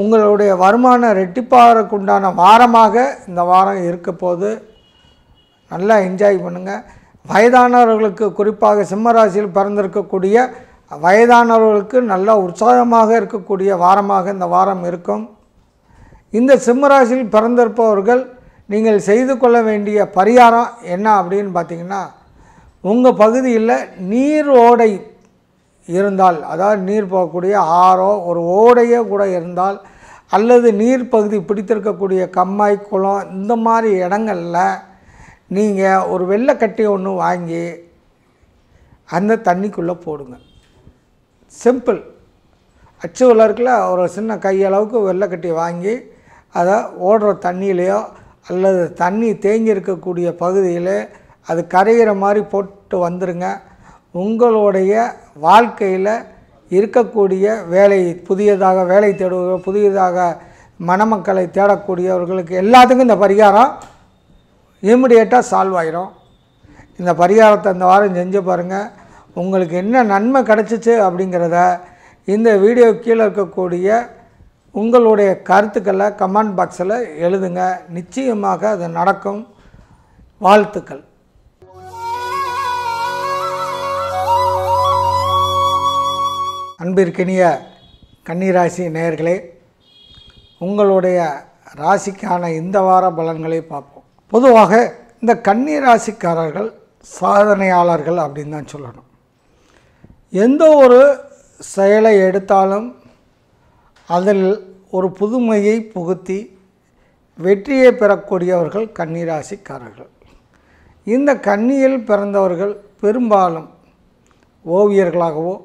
உங்களுடைய வருமானம் ரெட்டிப்பாகிறதுக்கு உண்டான வாரமாக இந்த வாரம் இருக்க போகுது நல்லா என்ஜாய் பண்ணுங்கள் வயதானவர்களுக்கு குறிப்பாக சிம்மராசியில் பிறந்திருக்கக்கூடிய வயதானவர்களுக்கு நல்லா உற்சாகமாக இருக்கக்கூடிய வாரமாக இந்த வாரம் இருக்கும் இந்த சிம்மராசியில் பிறந்திருப்பவர்கள் நீங்கள் செய்து கொள்ள வேண்டிய பரிகாரம் என்ன அப்படின்னு பார்த்திங்கன்னா உங்கள் பகுதியில் நீர் ஓடை இருந்தால் அதாவது நீர் போகக்கூடிய ஆறோ ஒரு ஓடையோ கூட இருந்தால் அல்லது நீர் பகுதி பிடித்திருக்கக்கூடிய கம்மாய் குளம் இந்த மாதிரி இடங்களில் நீங்கள் ஒரு வெள்ளைக்கட்டி ஒன்று வாங்கி அந்த தண்ணிக்குள்ளே போடுங்க சிம்பிள் அச்சு வளர்க்கில் ஒரு சின்ன கையளவுக்கு வெள்ளைக்கட்டி வாங்கி அதை ஓடுற தண்ணியிலையோ அல்லது தண்ணி தேங்கி இருக்கக்கூடிய பகுதியில் அது கரைகிற மாதிரி போட்டு வந்துடுங்க உங்களுடைய வாழ்க்கையில் இருக்கக்கூடிய வேலை புதியதாக வேலை தேடுவர்கள் புதியதாக மணமக்களை தேடக்கூடியவர்களுக்கு எல்லாத்துக்கும் இந்த பரிகாரம் இமிடியேட்டாக சால்வ் ஆகிரும் இந்த பரிகாரத்தை இந்த வாரம் செஞ்சு பாருங்கள் உங்களுக்கு என்ன நன்மை கிடச்சிச்சு அப்படிங்கிறத இந்த வீடியோ கீழே இருக்கக்கூடிய உங்களுடைய கருத்துக்களை கமெண்ட் பாக்ஸில் எழுதுங்க நிச்சயமாக அது நடக்கும் வாழ்த்துக்கள் நேயர்களே உங்களுடைய ராசிக்கான இந்த வார பலன்களை பார்ப்போம் பொதுவாக இந்த கன்னி ராசிக்காரர்கள் சாதனையாளர்கள் அப்படின்னு தான் சொல்லணும் எந்த ஒரு செயலை எடுத்தாலும் அதில் ஒரு புதுமையை புகுத்தி வெற்றியை பெறக்கூடியவர்கள் கன்னிராசிக்காரர்கள் இந்த கன்னியில் பிறந்தவர்கள் பெரும்பாலும் ஓவியர்களாகவோ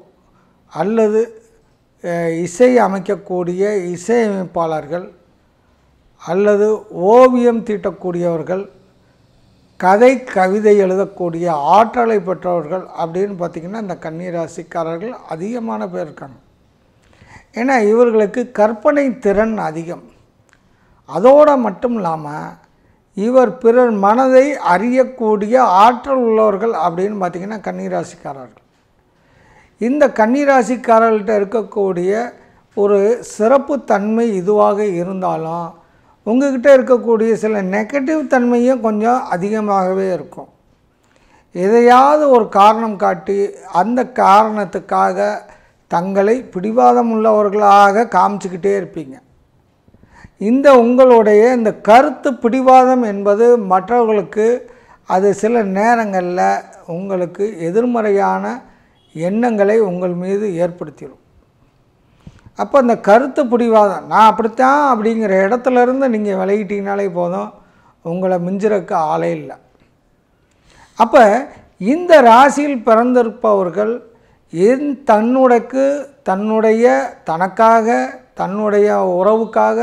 அல்லது இசை அமைக்கக்கூடிய இசையமைப்பாளர்கள் அல்லது ஓவியம் தீட்டக்கூடியவர்கள் கதை கவிதை எழுதக்கூடிய ஆற்றலை பெற்றவர்கள் அப்படின்னு பார்த்திங்கன்னா இந்த கன்னிராசிக்காரர்கள் அதிகமான பேர் இருக்காங்க ஏன்னா இவர்களுக்கு கற்பனை திறன் அதிகம் அதோடு மட்டும் இல்லாமல் இவர் பிறர் மனதை அறியக்கூடிய ஆற்றல் உள்ளவர்கள் அப்படின்னு பார்த்திங்கன்னா கன்னிராசிக்காரர்கள் இந்த கன்னிராசிக்காரர்கள்ட்ட இருக்கக்கூடிய ஒரு சிறப்பு தன்மை இதுவாக இருந்தாலும் உங்ககிட்ட இருக்கக்கூடிய சில நெகட்டிவ் தன்மையும் கொஞ்சம் அதிகமாகவே இருக்கும் எதையாவது ஒரு காரணம் காட்டி அந்த காரணத்துக்காக தங்களை பிடிவாதம் உள்ளவர்களாக காமிச்சிக்கிட்டே இருப்பீங்க இந்த உங்களுடைய இந்த கருத்து பிடிவாதம் என்பது மற்றவர்களுக்கு அது சில நேரங்களில் உங்களுக்கு எதிர்மறையான எண்ணங்களை உங்கள் மீது ஏற்படுத்திடும் அப்போ அந்த கருத்து பிடிவாதம் நான் அப்படித்தான் அப்படிங்கிற இடத்துலேருந்து நீங்கள் விலகிட்டிங்கனாலே போதும் உங்களை மிஞ்சிறக்க ஆளே இல்லை அப்போ இந்த ராசியில் பிறந்திருப்பவர்கள் என் தன்னுடக்கு தன்னுடைய தனக்காக தன்னுடைய உறவுக்காக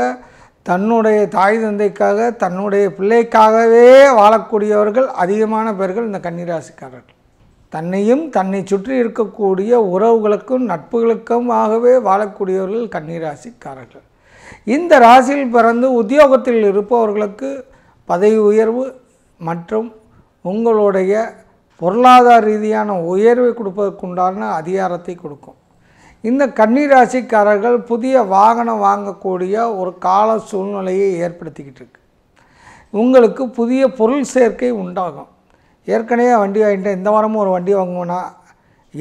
தன்னுடைய தாய் தந்தைக்காக தன்னுடைய பிள்ளைக்காகவே வாழக்கூடியவர்கள் அதிகமான பேர்கள் இந்த கன்னிராசிக்காரர்கள் தன்னையும் தன்னை சுற்றி இருக்கக்கூடிய உறவுகளுக்கும் நட்புகளுக்கும் ஆகவே வாழக்கூடியவர்கள் கன்னிராசிக்காரர்கள் இந்த ராசியில் பிறந்து உத்தியோகத்தில் இருப்பவர்களுக்கு பதவி உயர்வு மற்றும் உங்களுடைய பொருளாதார ரீதியான உயர்வை கொடுப்பதற்குண்டான அதிகாரத்தை கொடுக்கும் இந்த கன்னிராசிக்காரர்கள் புதிய வாகனம் வாங்கக்கூடிய ஒரு கால சூழ்நிலையை ஏற்படுத்திக்கிட்டு இருக்கு உங்களுக்கு புதிய பொருள் சேர்க்கை உண்டாகும் ஏற்கனவே வண்டி வாங்கிட்டேன் இந்த வாரமும் ஒரு வண்டி வாங்குவேனா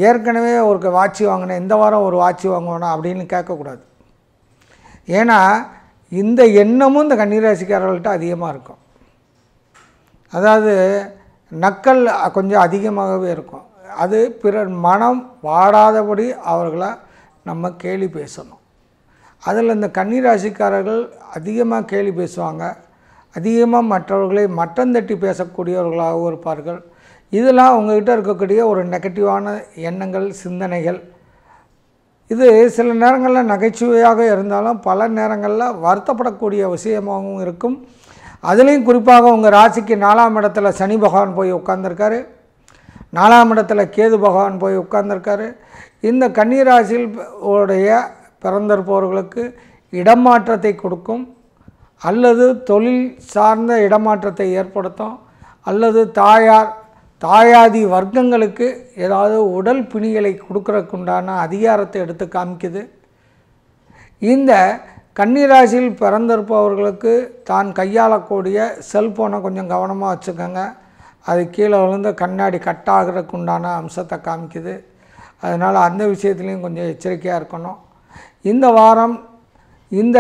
ஏற்கனவே ஒரு வாட்சி வாங்கினேன் இந்த வாரம் ஒரு வாட்சி வாங்குவேனா அப்படின்னு கேட்கக்கூடாது ஏன்னா இந்த எண்ணமும் இந்த கன்னிராசிக்காரர்கள்ட்ட அதிகமாக இருக்கும் அதாவது நக்கல் கொஞ்சம் அதிகமாகவே இருக்கும் அது பிறர் மனம் வாடாதபடி அவர்களை நம்ம கேலி பேசணும் அதில் இந்த கன்னிராசிக்காரர்கள் அதிகமாக கேலி பேசுவாங்க அதிகமாக மற்றவர்களை மட்டம் தட்டி பேசக்கூடியவர்களாகவும் இருப்பார்கள் இதெல்லாம் அவங்கக்கிட்ட இருக்கக்கூடிய ஒரு நெகட்டிவான எண்ணங்கள் சிந்தனைகள் இது சில நேரங்களில் நகைச்சுவையாக இருந்தாலும் பல நேரங்களில் வருத்தப்படக்கூடிய விஷயமாகவும் இருக்கும் அதுலேயும் குறிப்பாக உங்கள் ராசிக்கு நாலாம் இடத்துல சனி பகவான் போய் உட்கார்ந்துருக்காரு நாலாம் இடத்துல கேது பகவான் போய் உட்கார்ந்துருக்காரு இந்த ராசியில் உடைய பிறந்திருப்பவர்களுக்கு இடமாற்றத்தை கொடுக்கும் அல்லது தொழில் சார்ந்த இடமாற்றத்தை ஏற்படுத்தும் அல்லது தாயார் தாயாதி வர்க்கங்களுக்கு ஏதாவது உடல் பிணிகளை கொடுக்கறக்குண்டான அதிகாரத்தை எடுத்து காமிக்குது இந்த கன்னிராசியில் பிறந்திருப்பவர்களுக்கு தான் கையாளக்கூடிய செல்ஃபோனை கொஞ்சம் கவனமாக வச்சுக்கோங்க அது கீழே விழுந்து கண்ணாடி கட்டாகிறதுக்கு உண்டான அம்சத்தை காமிக்குது அதனால் அந்த விஷயத்துலேயும் கொஞ்சம் எச்சரிக்கையாக இருக்கணும் இந்த வாரம் இந்த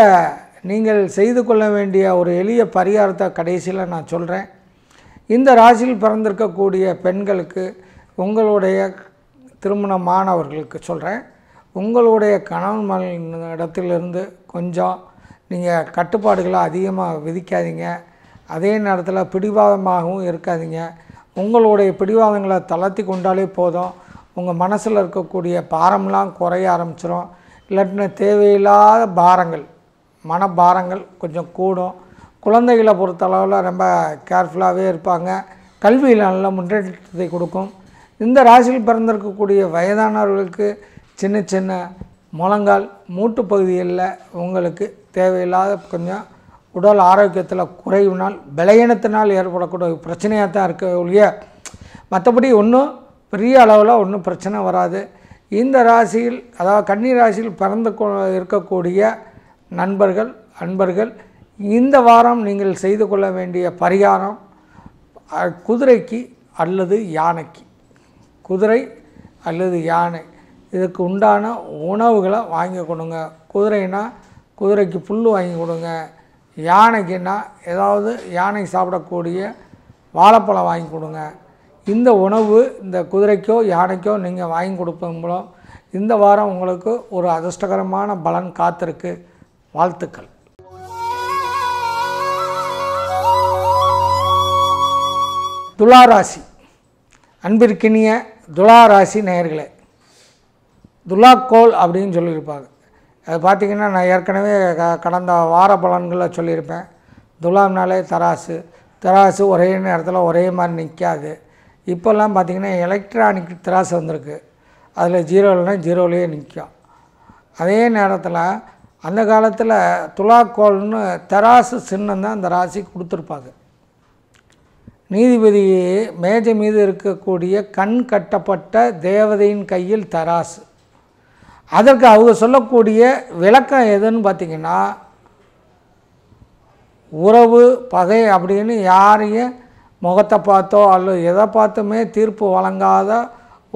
நீங்கள் செய்து கொள்ள வேண்டிய ஒரு எளிய பரிகாரத்தை கடைசியில் நான் சொல்கிறேன் இந்த ராசியில் பிறந்திருக்கக்கூடிய பெண்களுக்கு உங்களுடைய திருமணமானவர்களுக்கு சொல்கிறேன் உங்களுடைய கணவன் இடத்திலிருந்து கொஞ்சம் நீங்கள் கட்டுப்பாடுகளை அதிகமாக விதிக்காதீங்க அதே நேரத்தில் பிடிவாதமாகவும் இருக்காதீங்க உங்களுடைய பிடிவாதங்களை தளர்த்தி கொண்டாலே போதும் உங்கள் மனசில் இருக்கக்கூடிய பாரம்லாம் குறைய ஆரம்பிச்சிடும் இல்லாட்டின தேவையில்லாத பாரங்கள் மனபாரங்கள் கொஞ்சம் கூடும் குழந்தைகளை பொறுத்தளவில் ரொம்ப கேர்ஃபுல்லாகவே இருப்பாங்க கல்வியில் நல்ல முன்னேற்றத்தை கொடுக்கும் இந்த ராசியில் பிறந்திருக்கக்கூடிய வயதானவர்களுக்கு சின்ன சின்ன முழங்கால் மூட்டு பகுதிகளில் உங்களுக்கு தேவையில்லாத கொஞ்சம் உடல் ஆரோக்கியத்தில் குறைவினால் விளையினத்தினால் ஏற்படக்கூடிய பிரச்சனையாக தான் இருக்க ஒழிய மற்றபடி ஒன்றும் பெரிய அளவில் ஒன்றும் பிரச்சனை வராது இந்த ராசியில் அதாவது கன்னி ராசியில் பிறந்து இருக்கக்கூடிய நண்பர்கள் அன்பர்கள் இந்த வாரம் நீங்கள் செய்து கொள்ள வேண்டிய பரிகாரம் குதிரைக்கு அல்லது யானைக்கு குதிரை அல்லது யானை இதுக்கு உண்டான உணவுகளை வாங்கி கொடுங்க குதிரைனா குதிரைக்கு புல் வாங்கி கொடுங்க யானைக்குன்னா ஏதாவது யானை சாப்பிடக்கூடிய வாழைப்பழம் வாங்கி கொடுங்க இந்த உணவு இந்த குதிரைக்கோ யானைக்கோ நீங்கள் வாங்கி கொடுப்பதன் மூலம் இந்த வாரம் உங்களுக்கு ஒரு அதிர்ஷ்டகரமான பலன் காத்திருக்கு வாழ்த்துக்கள் துளாராசி அன்பிற்கினிய துளாராசி நேயர்களே துலாக்கோல் அப்படின்னு சொல்லியிருப்பாங்க அது பார்த்திங்கன்னா நான் ஏற்கனவே க கடந்த வார பலன்களில் சொல்லியிருப்பேன் துலாம்னாலே தராசு தராசு ஒரே நேரத்தில் ஒரே மாதிரி நிற்காது இப்போல்லாம் பார்த்திங்கன்னா எலக்ட்ரானிக் தராசு வந்திருக்கு அதில் ஜீரோலனா ஜீரோலேயே நிற்கும் அதே நேரத்தில் அந்த காலத்தில் துலாக்கோள்னு தராசு சின்னம் தான் அந்த ராசி கொடுத்துருப்பாங்க நீதிபதி மேஜை மீது இருக்கக்கூடிய கண் கட்டப்பட்ட தேவதையின் கையில் தராசு அதற்கு அவங்க சொல்லக்கூடிய விளக்கம் எதுன்னு பார்த்திங்கன்னா உறவு பகை அப்படின்னு யாரையும் முகத்தை பார்த்தோ அல்லது எதை பார்த்துமே தீர்ப்பு வழங்காத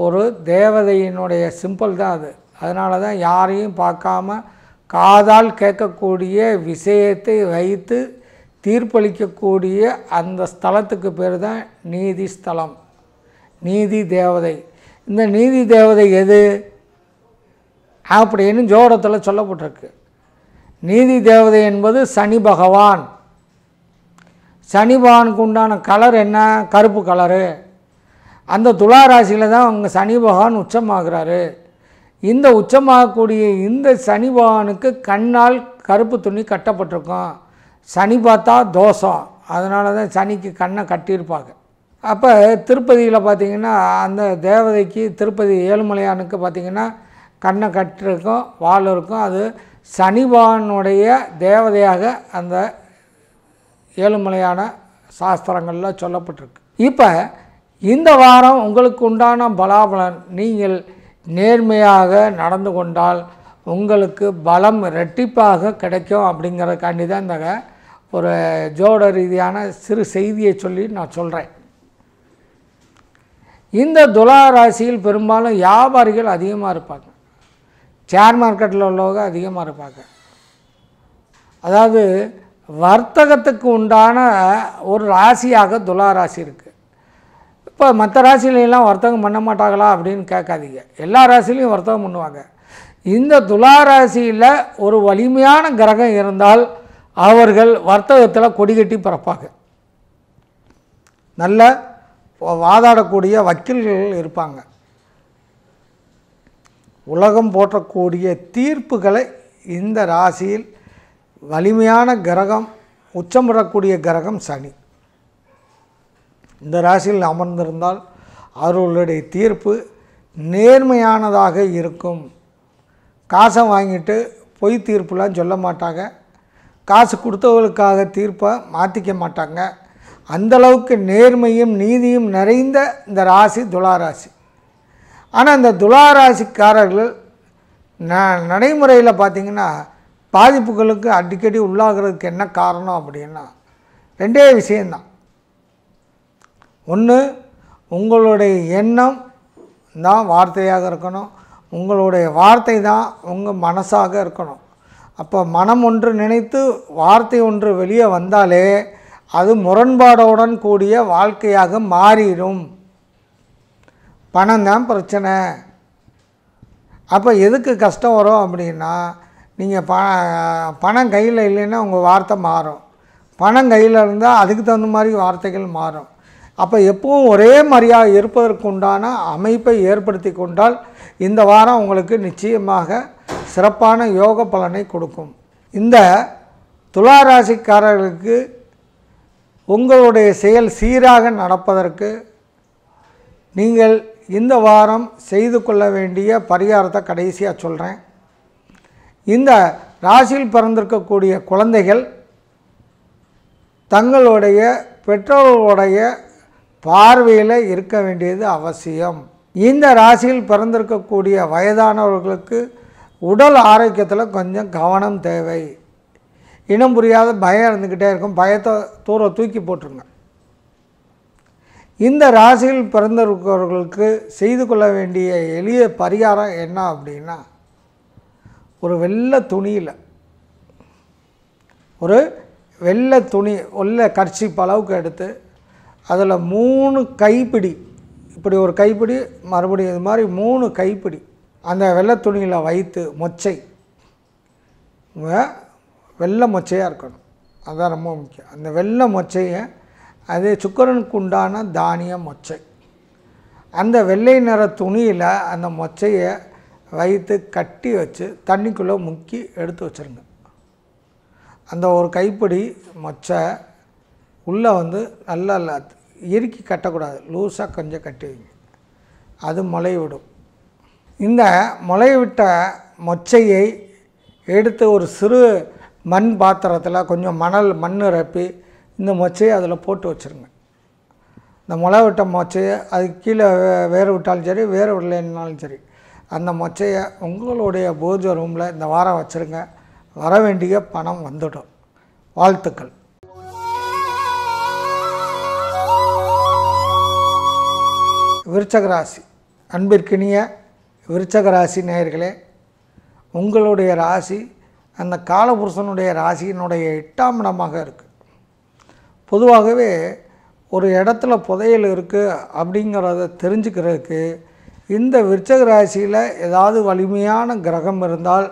ஒரு தேவதையினுடைய சிம்பிள் தான் அது அதனால தான் யாரையும் பார்க்காம காதால் கேட்கக்கூடிய விஷயத்தை வைத்து தீர்ப்பளிக்கக்கூடிய அந்த ஸ்தலத்துக்கு பேர் தான் நீதி ஸ்தலம் நீதி தேவதை இந்த நீதி தேவதை எது அப்படின்னு ஜோடத்தில் சொல்லப்பட்டிருக்கு நீதி தேவதை என்பது சனி பகவான் சனி பகவானுக்கு உண்டான கலர் என்ன கருப்பு கலரு அந்த துளாராசியில் தான் அவங்க சனி பகவான் உச்சமாகிறாரு இந்த உச்சமாகக்கூடிய இந்த சனி பகவானுக்கு கண்ணால் கருப்பு துணி கட்டப்பட்டிருக்கும் சனி பார்த்தா தோஷம் அதனால தான் சனிக்கு கண்ணை கட்டியிருப்பாங்க அப்போ திருப்பதியில் பார்த்திங்கன்னா அந்த தேவதைக்கு திருப்பதி ஏழுமலையானுக்கு பார்த்திங்கன்னா கண்ணை கட்டிருக்கும் வால் இருக்கும் அது சனிபகவானுடைய தேவதையாக அந்த ஏழுமலையான சாஸ்திரங்களில் சொல்லப்பட்டிருக்கு இப்போ இந்த வாரம் உங்களுக்கு உண்டான பலாபலன் நீங்கள் நேர்மையாக நடந்து கொண்டால் உங்களுக்கு பலம் ரெட்டிப்பாக கிடைக்கும் அப்படிங்கிறதுக்காண்டி தான் இந்த ஒரு ஜோட ரீதியான சிறு செய்தியை சொல்லி நான் சொல்கிறேன் இந்த துலாராசியில் ராசியில் பெரும்பாலும் வியாபாரிகள் அதிகமாக இருப்பாங்க ஷேர் மார்க்கெட்டில் உள்ளவங்க அதிகமாக இருப்பாங்க அதாவது வர்த்தகத்துக்கு உண்டான ஒரு ராசியாக துலாராசி இருக்குது இப்போ மற்ற ராசிலையெல்லாம் வர்த்தகம் பண்ண மாட்டாங்களா அப்படின்னு கேட்காதீங்க எல்லா ராசிலையும் வர்த்தகம் பண்ணுவாங்க இந்த துலா ராசியில் ஒரு வலிமையான கிரகம் இருந்தால் அவர்கள் வர்த்தகத்தில் கொடிகட்டி பிறப்பாங்க நல்ல வாதாடக்கூடிய வக்கீல்கள் இருப்பாங்க உலகம் போற்றக்கூடிய தீர்ப்புகளை இந்த ராசியில் வலிமையான கிரகம் உச்சம் பெறக்கூடிய கிரகம் சனி இந்த ராசியில் அமர்ந்திருந்தால் அவர்களுடைய தீர்ப்பு நேர்மையானதாக இருக்கும் காசை வாங்கிட்டு பொய் தீர்ப்புலாம் சொல்ல மாட்டாங்க காசு கொடுத்தவர்களுக்காக தீர்ப்பை மாற்றிக்க மாட்டாங்க அந்தளவுக்கு நேர்மையும் நீதியும் நிறைந்த இந்த ராசி துளாராசி ஆனால் இந்த துளாராசிக்காரர்கள் ந நடைமுறையில் பார்த்திங்கன்னா பாதிப்புகளுக்கு அடிக்கடி உள்ளாகிறதுக்கு என்ன காரணம் அப்படின்னா ரெண்டே விஷயந்தான் ஒன்று உங்களுடைய எண்ணம் தான் வார்த்தையாக இருக்கணும் உங்களுடைய வார்த்தை தான் உங்கள் மனசாக இருக்கணும் அப்போ மனம் ஒன்று நினைத்து வார்த்தை ஒன்று வெளியே வந்தாலே அது முரண்பாடோடன் கூடிய வாழ்க்கையாக மாறிடும் பணம் தான் பிரச்சனை அப்போ எதுக்கு கஷ்டம் வரும் அப்படின்னா நீங்கள் ப பணம் கையில் இல்லைன்னா உங்கள் வார்த்தை மாறும் பணம் கையில் இருந்தால் அதுக்கு தகுந்த மாதிரி வார்த்தைகள் மாறும் அப்போ எப்பவும் ஒரே மாதிரியாக இருப்பதற்குண்டான அமைப்பை ஏற்படுத்தி கொண்டால் இந்த வாரம் உங்களுக்கு நிச்சயமாக சிறப்பான யோக பலனை கொடுக்கும் இந்த துலா ராசிக்காரர்களுக்கு உங்களுடைய செயல் சீராக நடப்பதற்கு நீங்கள் இந்த வாரம் செய்து கொள்ள வேண்டிய பரிகாரத்தை கடைசியாக சொல்கிறேன் இந்த ராசியில் பிறந்திருக்கக்கூடிய குழந்தைகள் தங்களுடைய பெற்றோர்களுடைய பார்வையில் இருக்க வேண்டியது அவசியம் இந்த ராசியில் பிறந்திருக்கக்கூடிய வயதானவர்களுக்கு உடல் ஆரோக்கியத்தில் கொஞ்சம் கவனம் தேவை இனம் புரியாத பயம் இருந்துக்கிட்டே இருக்கும் பயத்தை தூர தூக்கி போட்டுருங்க இந்த ராசியில் பிறந்திருக்கிறவர்களுக்கு செய்து கொள்ள வேண்டிய எளிய பரிகாரம் என்ன அப்படின்னா ஒரு வெள்ளை துணியில் ஒரு வெள்ளை துணி உள்ள கர்ச்சி பளவுக்கு எடுத்து அதில் மூணு கைப்பிடி இப்படி ஒரு கைப்பிடி மறுபடியும் இது மாதிரி மூணு கைப்பிடி அந்த வெள்ளை துணியில் வைத்து மொச்சை வெள்ளை மொச்சையாக இருக்கணும் அதுதான் ரொம்ப முக்கியம் அந்த வெள்ளை மொச்சையை அது சுக்கரனுக்கு உண்டான தானிய மொச்சை அந்த வெள்ளை நிற துணியில் அந்த மொச்சையை வைத்து கட்டி வச்சு தண்ணிக்குள்ளே முக்கி எடுத்து வச்சுருங்க அந்த ஒரு கைப்பிடி மொச்சை உள்ளே வந்து நல்லா இறுக்கி கட்டக்கூடாது லூஸாக கொஞ்சம் கட்டி வைங்க அது முளைவிடும் இந்த முளைவிட்ட மொச்சையை எடுத்து ஒரு சிறு மண் பாத்திரத்தில் கொஞ்சம் மணல் மண் நிரப்பி இந்த மொச்சையை அதில் போட்டு வச்சுருங்க இந்த முளை விட்ட மொச்சையை அது கீழே வேறு விட்டாலும் சரி வேறு விடலைன்னாலும் சரி அந்த மொச்சையை உங்களுடைய போஜ ரூமில் இந்த வாரம் வச்சுருங்க வர வேண்டிய பணம் வந்துடும் வாழ்த்துக்கள் விருச்சகராசி அன்பிற்கினிய விருச்சகராசி நேயர்களே உங்களுடைய ராசி அந்த காலபுருஷனுடைய ராசியினுடைய எட்டாம் இடமாக இருக்குது பொதுவாகவே ஒரு இடத்துல புதையல் இருக்குது அப்படிங்கிறத தெரிஞ்சுக்கிறதுக்கு இந்த விருச்சக ராசியில் ஏதாவது வலிமையான கிரகம் இருந்தால்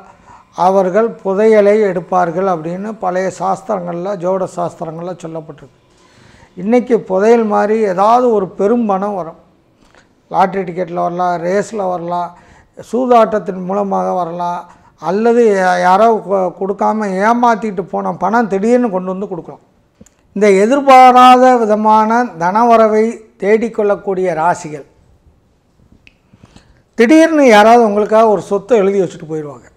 அவர்கள் புதையலை எடுப்பார்கள் அப்படின்னு பழைய சாஸ்திரங்களில் ஜோட சாஸ்திரங்களில் சொல்லப்பட்டிருக்கு இன்றைக்கி புதையல் மாதிரி ஏதாவது ஒரு பெரும் பணம் வரும் லாட்ரி டிக்கெட்டில் வரலாம் ரேஸில் வரலாம் சூதாட்டத்தின் மூலமாக வரலாம் அல்லது யாரோ கொடுக்காம ஏமாற்றிட்டு போன பணம் திடீர்னு கொண்டு வந்து கொடுக்கலாம் இந்த எதிர்பாராத விதமான தனவரவை தேடிக்கொள்ளக்கூடிய ராசிகள் திடீர்னு யாராவது உங்களுக்காக ஒரு சொத்தை எழுதி வச்சுட்டு போயிடுவாங்க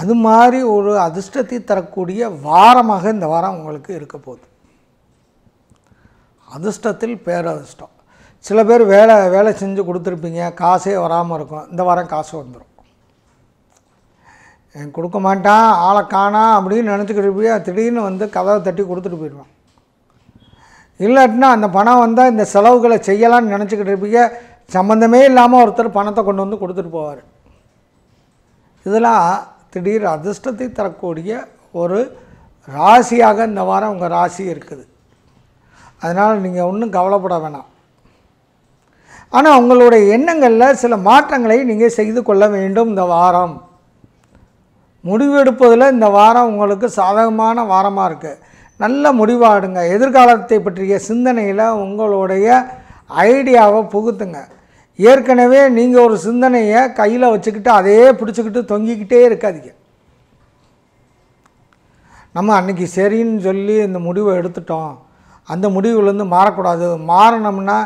அது மாதிரி ஒரு அதிர்ஷ்டத்தை தரக்கூடிய வாரமாக இந்த வாரம் உங்களுக்கு இருக்க போகுது அதிர்ஷ்டத்தில் பேரதிர்ஷ்டம் சில பேர் வேலை வேலை செஞ்சு கொடுத்துருப்பீங்க காசே வராமல் இருக்கும் இந்த வாரம் காசு வந்துடும் கொடுக்க மாட்டான் ஆளை காணா அப்படின்னு நினச்சிக்கிட்டு இருப்பியா திடீர்னு வந்து கதவை தட்டி கொடுத்துட்டு போயிடுவான் இல்லாட்டினா அந்த பணம் வந்தால் இந்த செலவுகளை செய்யலாம்னு நினச்சிக்கிட்டு இருப்பீங்க சம்மந்தமே இல்லாமல் ஒருத்தர் பணத்தை கொண்டு வந்து கொடுத்துட்டு போவார் இதெல்லாம் திடீர் அதிர்ஷ்டத்தை தரக்கூடிய ஒரு ராசியாக இந்த வாரம் உங்கள் ராசி இருக்குது அதனால் நீங்கள் ஒன்றும் கவலைப்பட வேணாம் ஆனால் உங்களுடைய எண்ணங்களில் சில மாற்றங்களை நீங்கள் செய்து கொள்ள வேண்டும் இந்த வாரம் முடிவெடுப்பதில் இந்த வாரம் உங்களுக்கு சாதகமான வாரமாக இருக்குது நல்ல முடிவாடுங்க எதிர்காலத்தை பற்றிய சிந்தனையில் உங்களுடைய ஐடியாவை புகுத்துங்க ஏற்கனவே நீங்கள் ஒரு சிந்தனையை கையில் வச்சுக்கிட்டு அதையே பிடிச்சிக்கிட்டு தொங்கிக்கிட்டே இருக்காதீங்க நம்ம அன்றைக்கி சரின்னு சொல்லி இந்த முடிவை எடுத்துட்டோம் அந்த முடிவுலேருந்து மாறக்கூடாது மாறினோம்னா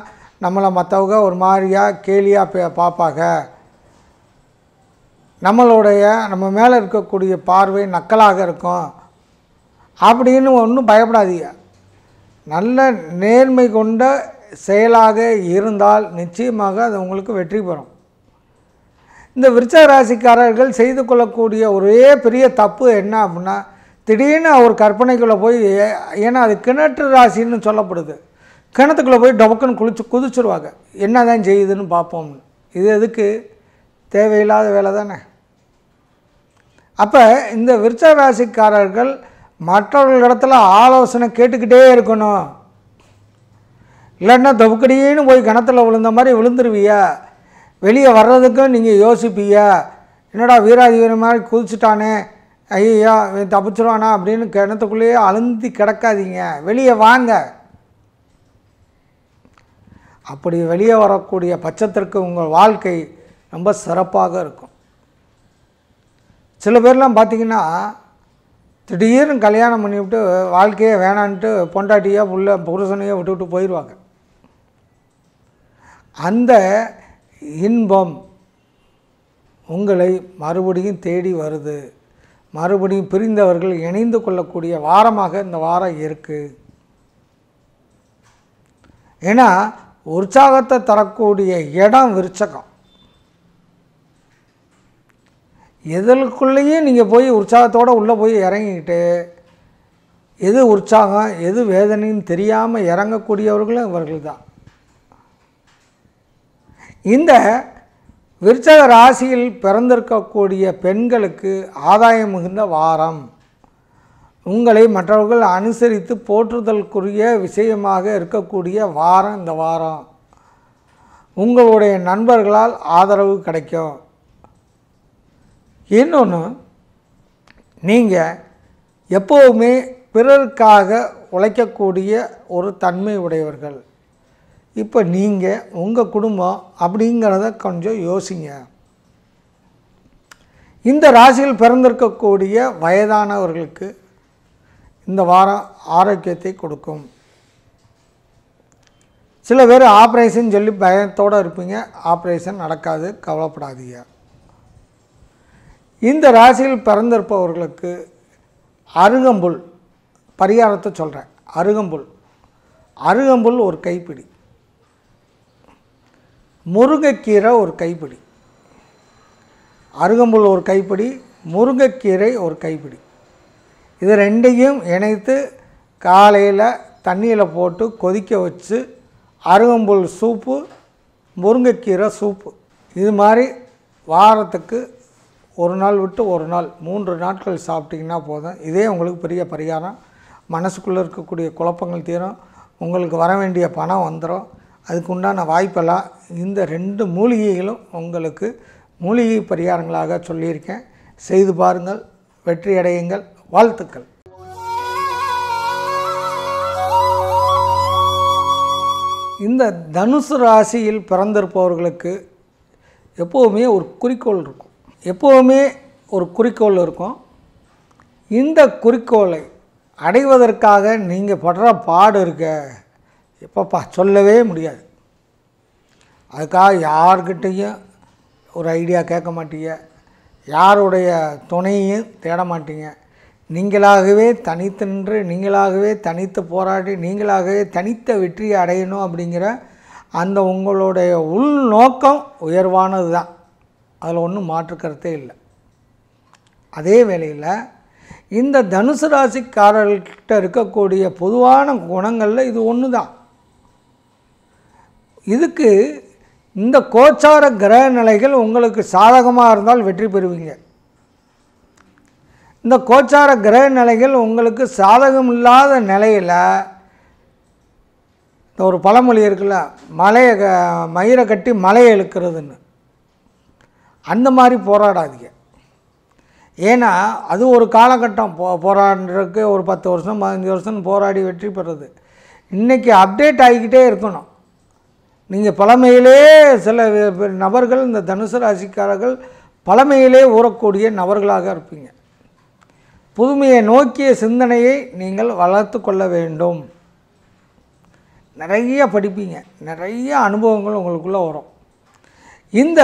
நம்மளை மற்றவங்க ஒரு மாதிரியாக கேலியாக பே பார்ப்பாங்க நம்மளுடைய நம்ம மேலே இருக்கக்கூடிய பார்வை நக்கலாக இருக்கும் அப்படின்னு ஒன்றும் பயப்படாதீங்க நல்ல நேர்மை கொண்ட செயலாக இருந்தால் நிச்சயமாக அது உங்களுக்கு வெற்றி பெறும் இந்த விருச்ச ராசிக்காரர்கள் செய்து கொள்ளக்கூடிய ஒரே பெரிய தப்பு என்ன அப்படின்னா திடீர்னு அவர் கற்பனைக்குள்ளே போய் ஏன்னா அது கிணற்று ராசின்னு சொல்லப்படுது கிணத்துக்குள்ளே போய் டபக்குன்னு குளிச்சு குதிச்சுருவாங்க என்ன தான் செய்யுதுன்னு பார்ப்போம்னு இது எதுக்கு தேவையில்லாத வேலை தானே அப்போ இந்த விருச்சராசிக்காரர்கள் மற்றவர்கள் இடத்துல ஆலோசனை கேட்டுக்கிட்டே இருக்கணும் இல்லைன்னா தொப்புக்கடின்னு போய் கிணத்துல விழுந்த மாதிரி விழுந்துருவியா வெளியே வர்றதுக்கும் நீங்கள் யோசிப்பியா என்னடா வீராதிபர் மாதிரி குதிச்சுட்டானே ஐயா தப்பிச்சிருவானா அப்படின்னு கிணத்துக்குள்ளேயே அழுந்தி கிடக்காதீங்க வெளியே வாங்க அப்படி வெளியே வரக்கூடிய பட்சத்திற்கு உங்கள் வாழ்க்கை ரொம்ப சிறப்பாக இருக்கும் சில பேர்லாம் பார்த்திங்கன்னா திடீர்னு கல்யாணம் பண்ணிவிட்டு வாழ்க்கையே வேணான்ட்டு பொண்டாட்டியாக புள்ள புருஷனையே விட்டுவிட்டு போயிடுவாங்க அந்த இன்பம் உங்களை மறுபடியும் தேடி வருது மறுபடியும் பிரிந்தவர்கள் இணைந்து கொள்ளக்கூடிய வாரமாக இந்த வாரம் இருக்குது ஏன்னா உற்சாகத்தை தரக்கூடிய இடம் விருச்சகம் எதற்குள்ளேயும் நீங்கள் போய் உற்சாகத்தோடு உள்ளே போய் இறங்கிக்கிட்டு எது உற்சாகம் எது வேதனைன்னு தெரியாமல் இறங்கக்கூடியவர்களும் இவர்கள் தான் இந்த விருச்சக ராசியில் பிறந்திருக்கக்கூடிய பெண்களுக்கு ஆதாயம் மிகுந்த வாரம் உங்களை மற்றவர்கள் அனுசரித்து போற்றுதலுக்குரிய விஷயமாக இருக்கக்கூடிய வாரம் இந்த வாரம் உங்களுடைய நண்பர்களால் ஆதரவு கிடைக்கும் இன்னொன்று நீங்கள் எப்போவுமே பிறருக்காக உழைக்கக்கூடிய ஒரு தன்மை உடையவர்கள் இப்போ நீங்கள் உங்கள் குடும்பம் அப்படிங்கிறத கொஞ்சம் யோசிங்க இந்த ராசியில் பிறந்திருக்கக்கூடிய வயதானவர்களுக்கு இந்த வாரம் ஆரோக்கியத்தை கொடுக்கும் சில பேர் ஆப்ரேஷன் சொல்லி பயத்தோடு இருப்பீங்க ஆப்ரேஷன் நடக்காது கவலைப்படாதீங்க இந்த ராசியில் பிறந்திருப்பவர்களுக்கு அருகம்புல் பரிகாரத்தை சொல்கிறேன் அருகம்புல் அருகம்புல் ஒரு கைப்பிடி முருங்கைக்கீரை ஒரு கைப்பிடி அருகம்புல் ஒரு கைப்பிடி முருங்கைக்கீரை ஒரு கைப்பிடி இது ரெண்டையும் இணைத்து காலையில் தண்ணியில் போட்டு கொதிக்க வச்சு அருகம்புல் சூப்பு முருங்கைக்கீரை சூப்பு இது மாதிரி வாரத்துக்கு ஒரு நாள் விட்டு ஒரு நாள் மூன்று நாட்கள் சாப்பிட்டிங்கன்னா போதும் இதே உங்களுக்கு பெரிய பரிகாரம் மனசுக்குள்ளே இருக்கக்கூடிய குழப்பங்கள் தீரும் உங்களுக்கு வர வேண்டிய பணம் வந்துடும் அதுக்கு உண்டான வாய்ப்பெல்லாம் இந்த ரெண்டு மூலிகைகளும் உங்களுக்கு மூலிகை பரிகாரங்களாக சொல்லியிருக்கேன் செய்து பாருங்கள் வெற்றி அடையுங்கள் வாழ்த்துக்கள் இந்த தனுசு ராசியில் பிறந்திருப்பவர்களுக்கு எப்போவுமே ஒரு குறிக்கோள் இருக்கும் எப்போவுமே ஒரு குறிக்கோள் இருக்கும் இந்த குறிக்கோளை அடைவதற்காக நீங்கள் படுற பாடு இருக்க எப்பப்பா சொல்லவே முடியாது அதுக்காக யார்கிட்டையும் ஒரு ஐடியா கேட்க மாட்டீங்க யாருடைய துணையையும் தேட மாட்டீங்க நீங்களாகவே தனித்து நின்று நீங்களாகவே தனித்து போராடி நீங்களாகவே தனித்த வெற்றியை அடையணும் அப்படிங்கிற அந்த உங்களுடைய உள்நோக்கம் உயர்வானது தான் அதில் ஒன்றும் மாற்றுக்கருத்தே இல்லை அதே வேளையில் இந்த தனுசு ராசிக்காரர்கிட்ட இருக்கக்கூடிய பொதுவான குணங்களில் இது ஒன்று தான் இதுக்கு இந்த கோச்சார கிரக நிலைகள் உங்களுக்கு சாதகமாக இருந்தால் வெற்றி பெறுவீங்க இந்த கோச்சார கிரக நிலைகள் உங்களுக்கு சாதகம் இல்லாத நிலையில் இந்த ஒரு பழமொழி இருக்குல்ல மலையை க மயிரை கட்டி மலையை இழுக்கிறதுன்னு அந்த மாதிரி போராடாதீங்க ஏன்னா அது ஒரு காலகட்டம் போ போராடுறதுக்கு ஒரு பத்து வருஷம் பதினஞ்சு வருஷம் போராடி வெற்றி பெறுறது இன்றைக்கி அப்டேட் ஆகிக்கிட்டே இருக்கணும் நீங்கள் பழமையிலே சில நபர்கள் இந்த தனுசு ராசிக்காரர்கள் பழமையிலே ஊறக்கூடிய நபர்களாக இருப்பீங்க புதுமையை நோக்கிய சிந்தனையை நீங்கள் வளர்த்து கொள்ள வேண்டும் நிறைய படிப்பீங்க நிறைய அனுபவங்கள் உங்களுக்குள்ளே வரும் இந்த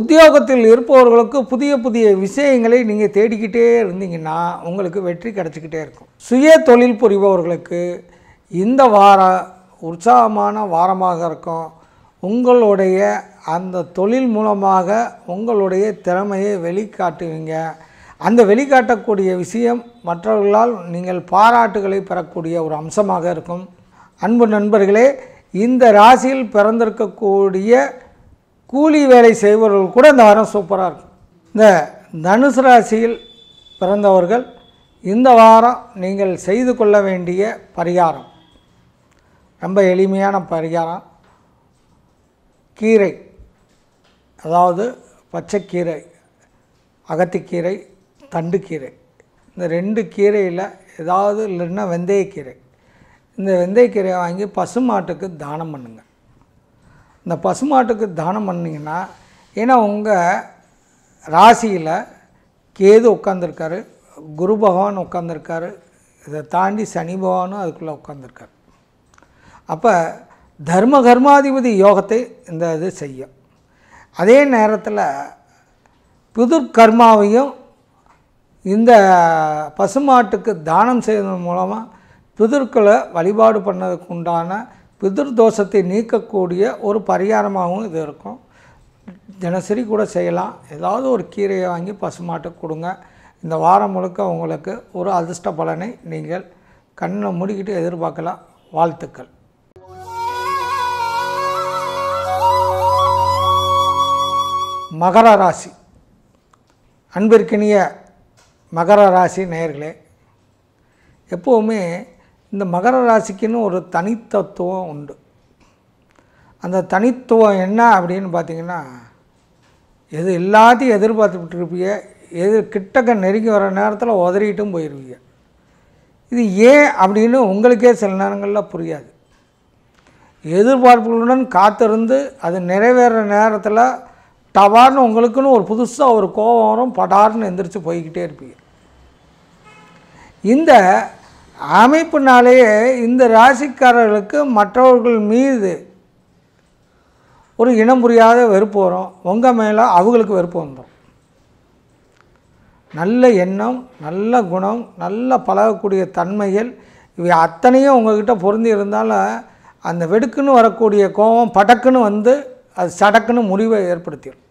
உத்தியோகத்தில் இருப்பவர்களுக்கு புதிய புதிய விஷயங்களை நீங்கள் தேடிக்கிட்டே இருந்தீங்கன்னா உங்களுக்கு வெற்றி கிடச்சிக்கிட்டே இருக்கும் சுய தொழில் புரிபவர்களுக்கு இந்த வாரம் உற்சாகமான வாரமாக இருக்கும் உங்களுடைய அந்த தொழில் மூலமாக உங்களுடைய திறமையை வெளிக்காட்டுவீங்க அந்த வெளிக்காட்டக்கூடிய விஷயம் மற்றவர்களால் நீங்கள் பாராட்டுகளை பெறக்கூடிய ஒரு அம்சமாக இருக்கும் அன்பு நண்பர்களே இந்த ராசியில் பிறந்திருக்கக்கூடிய கூலி வேலை செய்பவர்கள் கூட இந்த வாரம் சூப்பராக இருக்கும் இந்த தனுசு ராசியில் பிறந்தவர்கள் இந்த வாரம் நீங்கள் செய்து கொள்ள வேண்டிய பரிகாரம் ரொம்ப எளிமையான பரிகாரம் கீரை அதாவது பச்சைக்கீரை அகத்திக்கீரை தண்டுக்கீரை இந்த ரெண்டு கீரையில் ஏதாவது இல்லைன்னா வெந்தயக்கீரை இந்த வெந்தயக்கீரையை வாங்கி பசுமாட்டுக்கு தானம் பண்ணுங்கள் இந்த பசுமாட்டுக்கு தானம் பண்ணிங்கன்னா ஏன்னா உங்கள் ராசியில் கேது உட்காந்துருக்காரு குரு பகவான் உட்காந்துருக்காரு இதை தாண்டி சனி பகவானும் அதுக்குள்ளே உட்காந்துருக்காரு அப்போ தர்ம கர்மாதிபதி யோகத்தை இந்த இது செய்யும் அதே நேரத்தில் புது கர்மாவையும் இந்த பசுமாட்டுக்கு தானம் செய்வதன் மூலமாக பிதர்களை வழிபாடு பண்ணதுக்கு உண்டான பிதிர் தோஷத்தை நீக்கக்கூடிய ஒரு பரிகாரமாகவும் இது இருக்கும் தினசரி கூட செய்யலாம் ஏதாவது ஒரு கீரையை வாங்கி பசுமாட்டுக்கு கொடுங்க இந்த வாரம் முழுக்க உங்களுக்கு ஒரு அதிர்ஷ்ட பலனை நீங்கள் கண்ணை முடிக்கிட்டு எதிர்பார்க்கலாம் வாழ்த்துக்கள் மகர ராசி அன்பிற்கினிய மகர ராசி நேயர்களே எப்போவுமே இந்த மகர ராசிக்குன்னு ஒரு தனித்தத்துவம் உண்டு அந்த தனித்துவம் என்ன அப்படின்னு பார்த்தீங்கன்னா எது எல்லாத்தையும் எதிர்பார்த்துக்கிட்டு இருப்பீங்க எது கிட்டக்க நெருங்கி வர நேரத்தில் உதறிட்டும் போயிருவீங்க இது ஏன் அப்படின்னு உங்களுக்கே சில நேரங்களில் புரியாது எதிர்பார்ப்புகளுடன் காத்திருந்து அது நிறைவேற நேரத்தில் டவார்னு உங்களுக்குன்னு ஒரு புதுசாக ஒரு கோபம் வரும் படார்னு எந்திரிச்சு போய்கிட்டே இருப்பீங்க இந்த அமைப்பினாலேயே இந்த ராசிக்காரர்களுக்கு மற்றவர்கள் மீது ஒரு இனம் புரியாத வெறுப்பு வரும் உங்கள் மேலே அவங்களுக்கு வெறுப்பு வந்துடும் நல்ல எண்ணம் நல்ல குணம் நல்ல பழகக்கூடிய தன்மைகள் இவை அத்தனையும் உங்கள்கிட்ட பொருந்தி இருந்தாலும் அந்த வெடுக்குன்னு வரக்கூடிய கோபம் படக்குன்னு வந்து அது சடக்குன்னு முடிவை ஏற்படுத்திடும்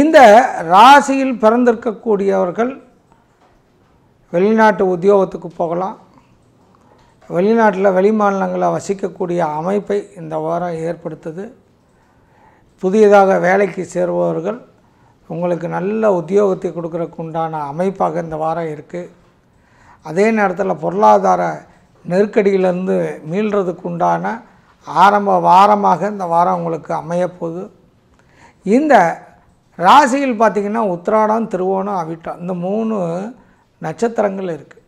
இந்த ராசியில் பிறந்திருக்கக்கூடியவர்கள் வெளிநாட்டு உத்தியோகத்துக்கு போகலாம் வெளிநாட்டில் வெளிமாநிலங்களில் வசிக்கக்கூடிய அமைப்பை இந்த வாரம் ஏற்படுத்துது புதியதாக வேலைக்கு சேருபவர்கள் உங்களுக்கு நல்ல உத்தியோகத்தை கொடுக்கறதுக்கு உண்டான அமைப்பாக இந்த வாரம் இருக்குது அதே நேரத்தில் பொருளாதார நெருக்கடியிலேருந்து மீள்றதுக்கு உண்டான ஆரம்ப வாரமாக இந்த வாரம் உங்களுக்கு அமையப்போகுது இந்த ராசியில் பார்த்திங்கன்னா உத்திராடம் திருவோணம் அவிட்டம் இந்த மூணு நட்சத்திரங்கள் இருக்குது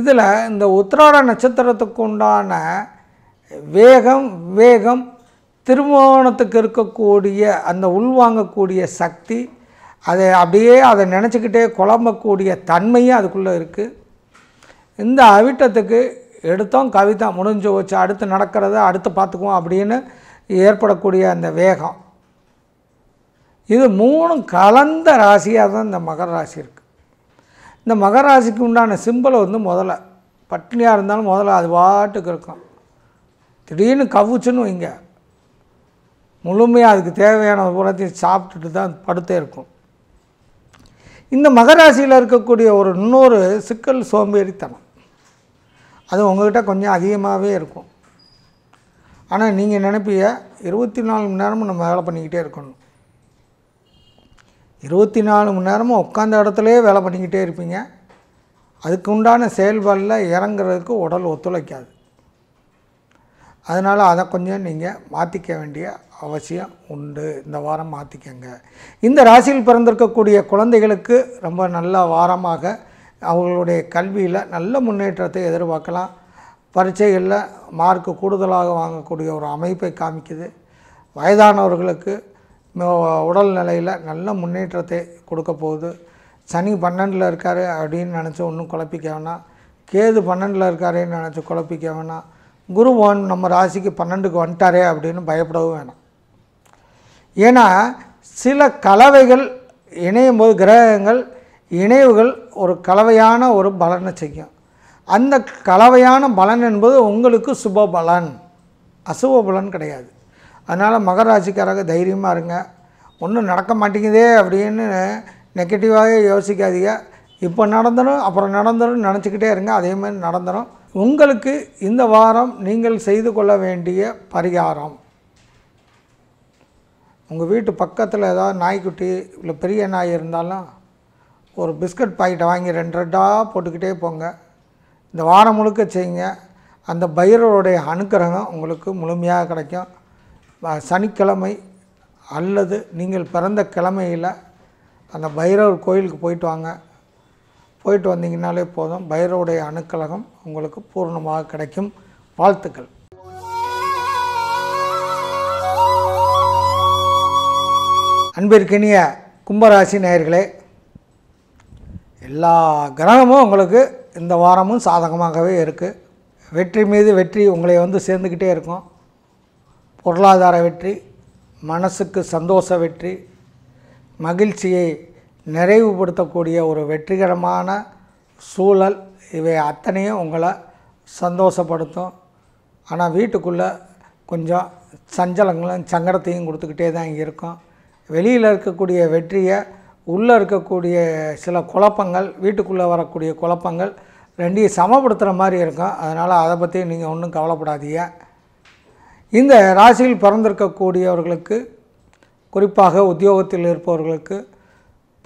இதில் இந்த உத்திராட நட்சத்திரத்துக்கு உண்டான வேகம் வேகம் திருமணத்துக்கு இருக்கக்கூடிய அந்த உள்வாங்கக்கூடிய சக்தி அதை அப்படியே அதை நினச்சிக்கிட்டே குழம்பக்கூடிய தன்மையும் அதுக்குள்ளே இருக்குது இந்த அவிட்டத்துக்கு எடுத்தோம் கவிதா முடிஞ்சு வச்சு அடுத்து நடக்கிறத அடுத்து பார்த்துக்குவோம் அப்படின்னு ஏற்படக்கூடிய அந்த வேகம் இது மூணும் கலந்த ராசியாக தான் இந்த மகர ராசி இருக்குது இந்த மகராசிக்கு உண்டான சிம்பிளை வந்து முதல்ல பட்டினியாக இருந்தாலும் முதல்ல அது வாட்டுக்கு இருக்கும் திடீர்னு கவுச்சுன்னு வைங்க முழுமையாக அதுக்கு தேவையான உரத்தையும் சாப்பிட்டுட்டு தான் படுத்தே இருக்கும் இந்த மகராசியில் இருக்கக்கூடிய ஒரு இன்னொரு சிக்கல் சோம்பேறித்தனம் அது உங்கள்கிட்ட கொஞ்சம் அதிகமாகவே இருக்கும் ஆனால் நீங்கள் நினைப்பீங்க இருபத்தி நாலு மணி நேரமும் நம்ம வேலை பண்ணிக்கிட்டே இருக்கணும் இருபத்தி நாலு மணி நேரமும் உட்காந்த இடத்துலையே வேலை பண்ணிக்கிட்டே இருப்பீங்க அதுக்கு உண்டான செயல்பாடில் இறங்குறதுக்கு உடல் ஒத்துழைக்காது அதனால் அதை கொஞ்சம் நீங்கள் மாற்றிக்க வேண்டிய அவசியம் உண்டு இந்த வாரம் மாற்றிக்கங்க இந்த ராசியில் பிறந்திருக்கக்கூடிய குழந்தைகளுக்கு ரொம்ப நல்ல வாரமாக அவங்களுடைய கல்வியில் நல்ல முன்னேற்றத்தை எதிர்பார்க்கலாம் பரீட்சைகளில் மார்க்கு கூடுதலாக வாங்கக்கூடிய ஒரு அமைப்பை காமிக்குது வயதானவர்களுக்கு உடல்நிலையில் நல்ல முன்னேற்றத்தை கொடுக்க போகுது சனி பன்னெண்டில் இருக்கார் அப்படின்னு நினச்சி ஒன்றும் குழப்பிக்க வேணாம் கேது பன்னெண்டில் இருக்காருன்னு நினச்சி குழப்பிக்க வேணாம் குருவான் நம்ம ராசிக்கு பன்னெண்டுக்கு வந்துட்டாரே அப்படின்னு பயப்படவும் வேணாம் ஏன்னா சில கலவைகள் இணையும் போது கிரகங்கள் இணைவுகள் ஒரு கலவையான ஒரு பலனை செய்யும் அந்த கலவையான பலன் என்பது உங்களுக்கு சுப பலன் அசுப பலன் கிடையாது அதனால் மகராசிக்காரங்க தைரியமாக இருங்க ஒன்றும் நடக்க மாட்டேங்குதே அப்படின்னு நெகட்டிவாக யோசிக்காதீங்க இப்போ நடந்துடும் அப்புறம் நடந்துடும் நினச்சிக்கிட்டே இருங்க அதேமாதிரி நடந்துடும் உங்களுக்கு இந்த வாரம் நீங்கள் செய்து கொள்ள வேண்டிய பரிகாரம் உங்கள் வீட்டு பக்கத்தில் ஏதாவது நாய்க்குட்டி இல்லை பெரிய நாய் இருந்தாலும் ஒரு பிஸ்கட் பாக்கெட்டை வாங்கி ரெண்டு ரெண்டாக போட்டுக்கிட்டே போங்க இந்த வாரம் முழுக்க செய்யுங்க அந்த பயிரோடைய அனுக்கிரகம் உங்களுக்கு முழுமையாக கிடைக்கும் சனிக்கிழமை அல்லது நீங்கள் பிறந்த கிழமையில் அந்த பைரவர் கோயிலுக்கு போயிட்டு வாங்க போயிட்டு வந்தீங்கனாலே போதும் பைரவருடைய அணுக்கழகம் உங்களுக்கு பூர்ணமாக கிடைக்கும் வாழ்த்துக்கள் கும்பராசி எல்லா கிரகமும் உங்களுக்கு இந்த வாரமும் சாதகமாகவே இருக்குது வெற்றி மீது வெற்றி உங்களை வந்து சேர்ந்துக்கிட்டே இருக்கும் பொருளாதார வெற்றி மனசுக்கு சந்தோஷ வெற்றி மகிழ்ச்சியை நிறைவுபடுத்தக்கூடிய ஒரு வெற்றிகரமான சூழல் இவை அத்தனையும் உங்களை சந்தோஷப்படுத்தும் ஆனால் வீட்டுக்குள்ளே கொஞ்சம் சஞ்சலங்களும் சங்கடத்தையும் கொடுத்துக்கிட்டே தான் இருக்கும் வெளியில் இருக்கக்கூடிய வெற்றியை உள்ளே இருக்கக்கூடிய சில குழப்பங்கள் வீட்டுக்குள்ளே வரக்கூடிய குழப்பங்கள் ரெண்டையும் சமப்படுத்துகிற மாதிரி இருக்கும் அதனால் அதை பற்றி நீங்கள் ஒன்றும் கவலைப்படாதீங்க இந்த ராசியில் பிறந்திருக்கக்கூடியவர்களுக்கு குறிப்பாக உத்தியோகத்தில் இருப்பவர்களுக்கு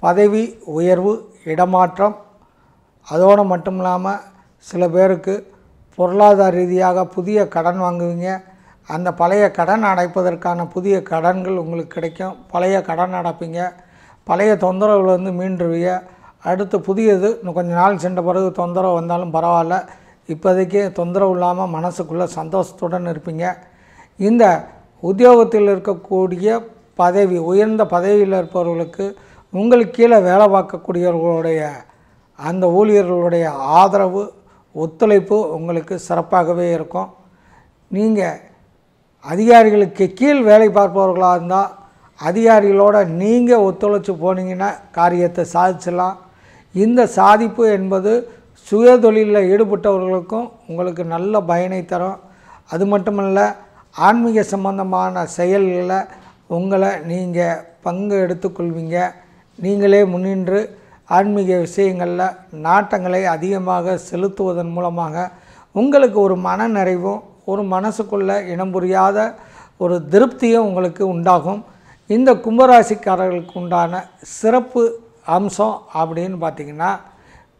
பதவி உயர்வு இடமாற்றம் அதோடு மட்டும் இல்லாமல் சில பேருக்கு பொருளாதார ரீதியாக புதிய கடன் வாங்குவீங்க அந்த பழைய கடன் அடைப்பதற்கான புதிய கடன்கள் உங்களுக்கு கிடைக்கும் பழைய கடன் அடைப்பீங்க பழைய தொந்தரவுலேருந்து மீண்டுருவீங்க அடுத்து புதியது இன்னும் கொஞ்ச நாள் சென்ற பிறகு தொந்தரவு வந்தாலும் பரவாயில்ல இப்போதைக்கு தொந்தரவு இல்லாமல் மனசுக்குள்ளே சந்தோஷத்துடன் இருப்பீங்க இந்த உத்தியோகத்தில் இருக்கக்கூடிய பதவி உயர்ந்த பதவியில் இருப்பவர்களுக்கு உங்களுக்கு கீழே வேலை பார்க்கக்கூடியவர்களுடைய அந்த ஊழியர்களுடைய ஆதரவு ஒத்துழைப்பு உங்களுக்கு சிறப்பாகவே இருக்கும் நீங்கள் அதிகாரிகளுக்கு கீழ் வேலை பார்ப்பவர்களாக இருந்தால் அதிகாரிகளோட நீங்கள் ஒத்துழைச்சி போனீங்கன்னா காரியத்தை சாதிச்சிடலாம் இந்த சாதிப்பு என்பது சுயதொழிலில் ஈடுபட்டவர்களுக்கும் உங்களுக்கு நல்ல பயனை தரும் அது மட்டுமல்ல ஆன்மீக சம்பந்தமான செயல்களில் உங்களை நீங்கள் பங்கு எடுத்துக்கொள்வீங்க நீங்களே முன்னின்று ஆன்மீக விஷயங்களில் நாட்டங்களை அதிகமாக செலுத்துவதன் மூலமாக உங்களுக்கு ஒரு மன நிறைவும் ஒரு மனசுக்குள்ளே இனம் புரியாத ஒரு திருப்தியும் உங்களுக்கு உண்டாகும் இந்த கும்பராசிக்காரர்களுக்கு உண்டான சிறப்பு அம்சம் அப்படின்னு பார்த்திங்கன்னா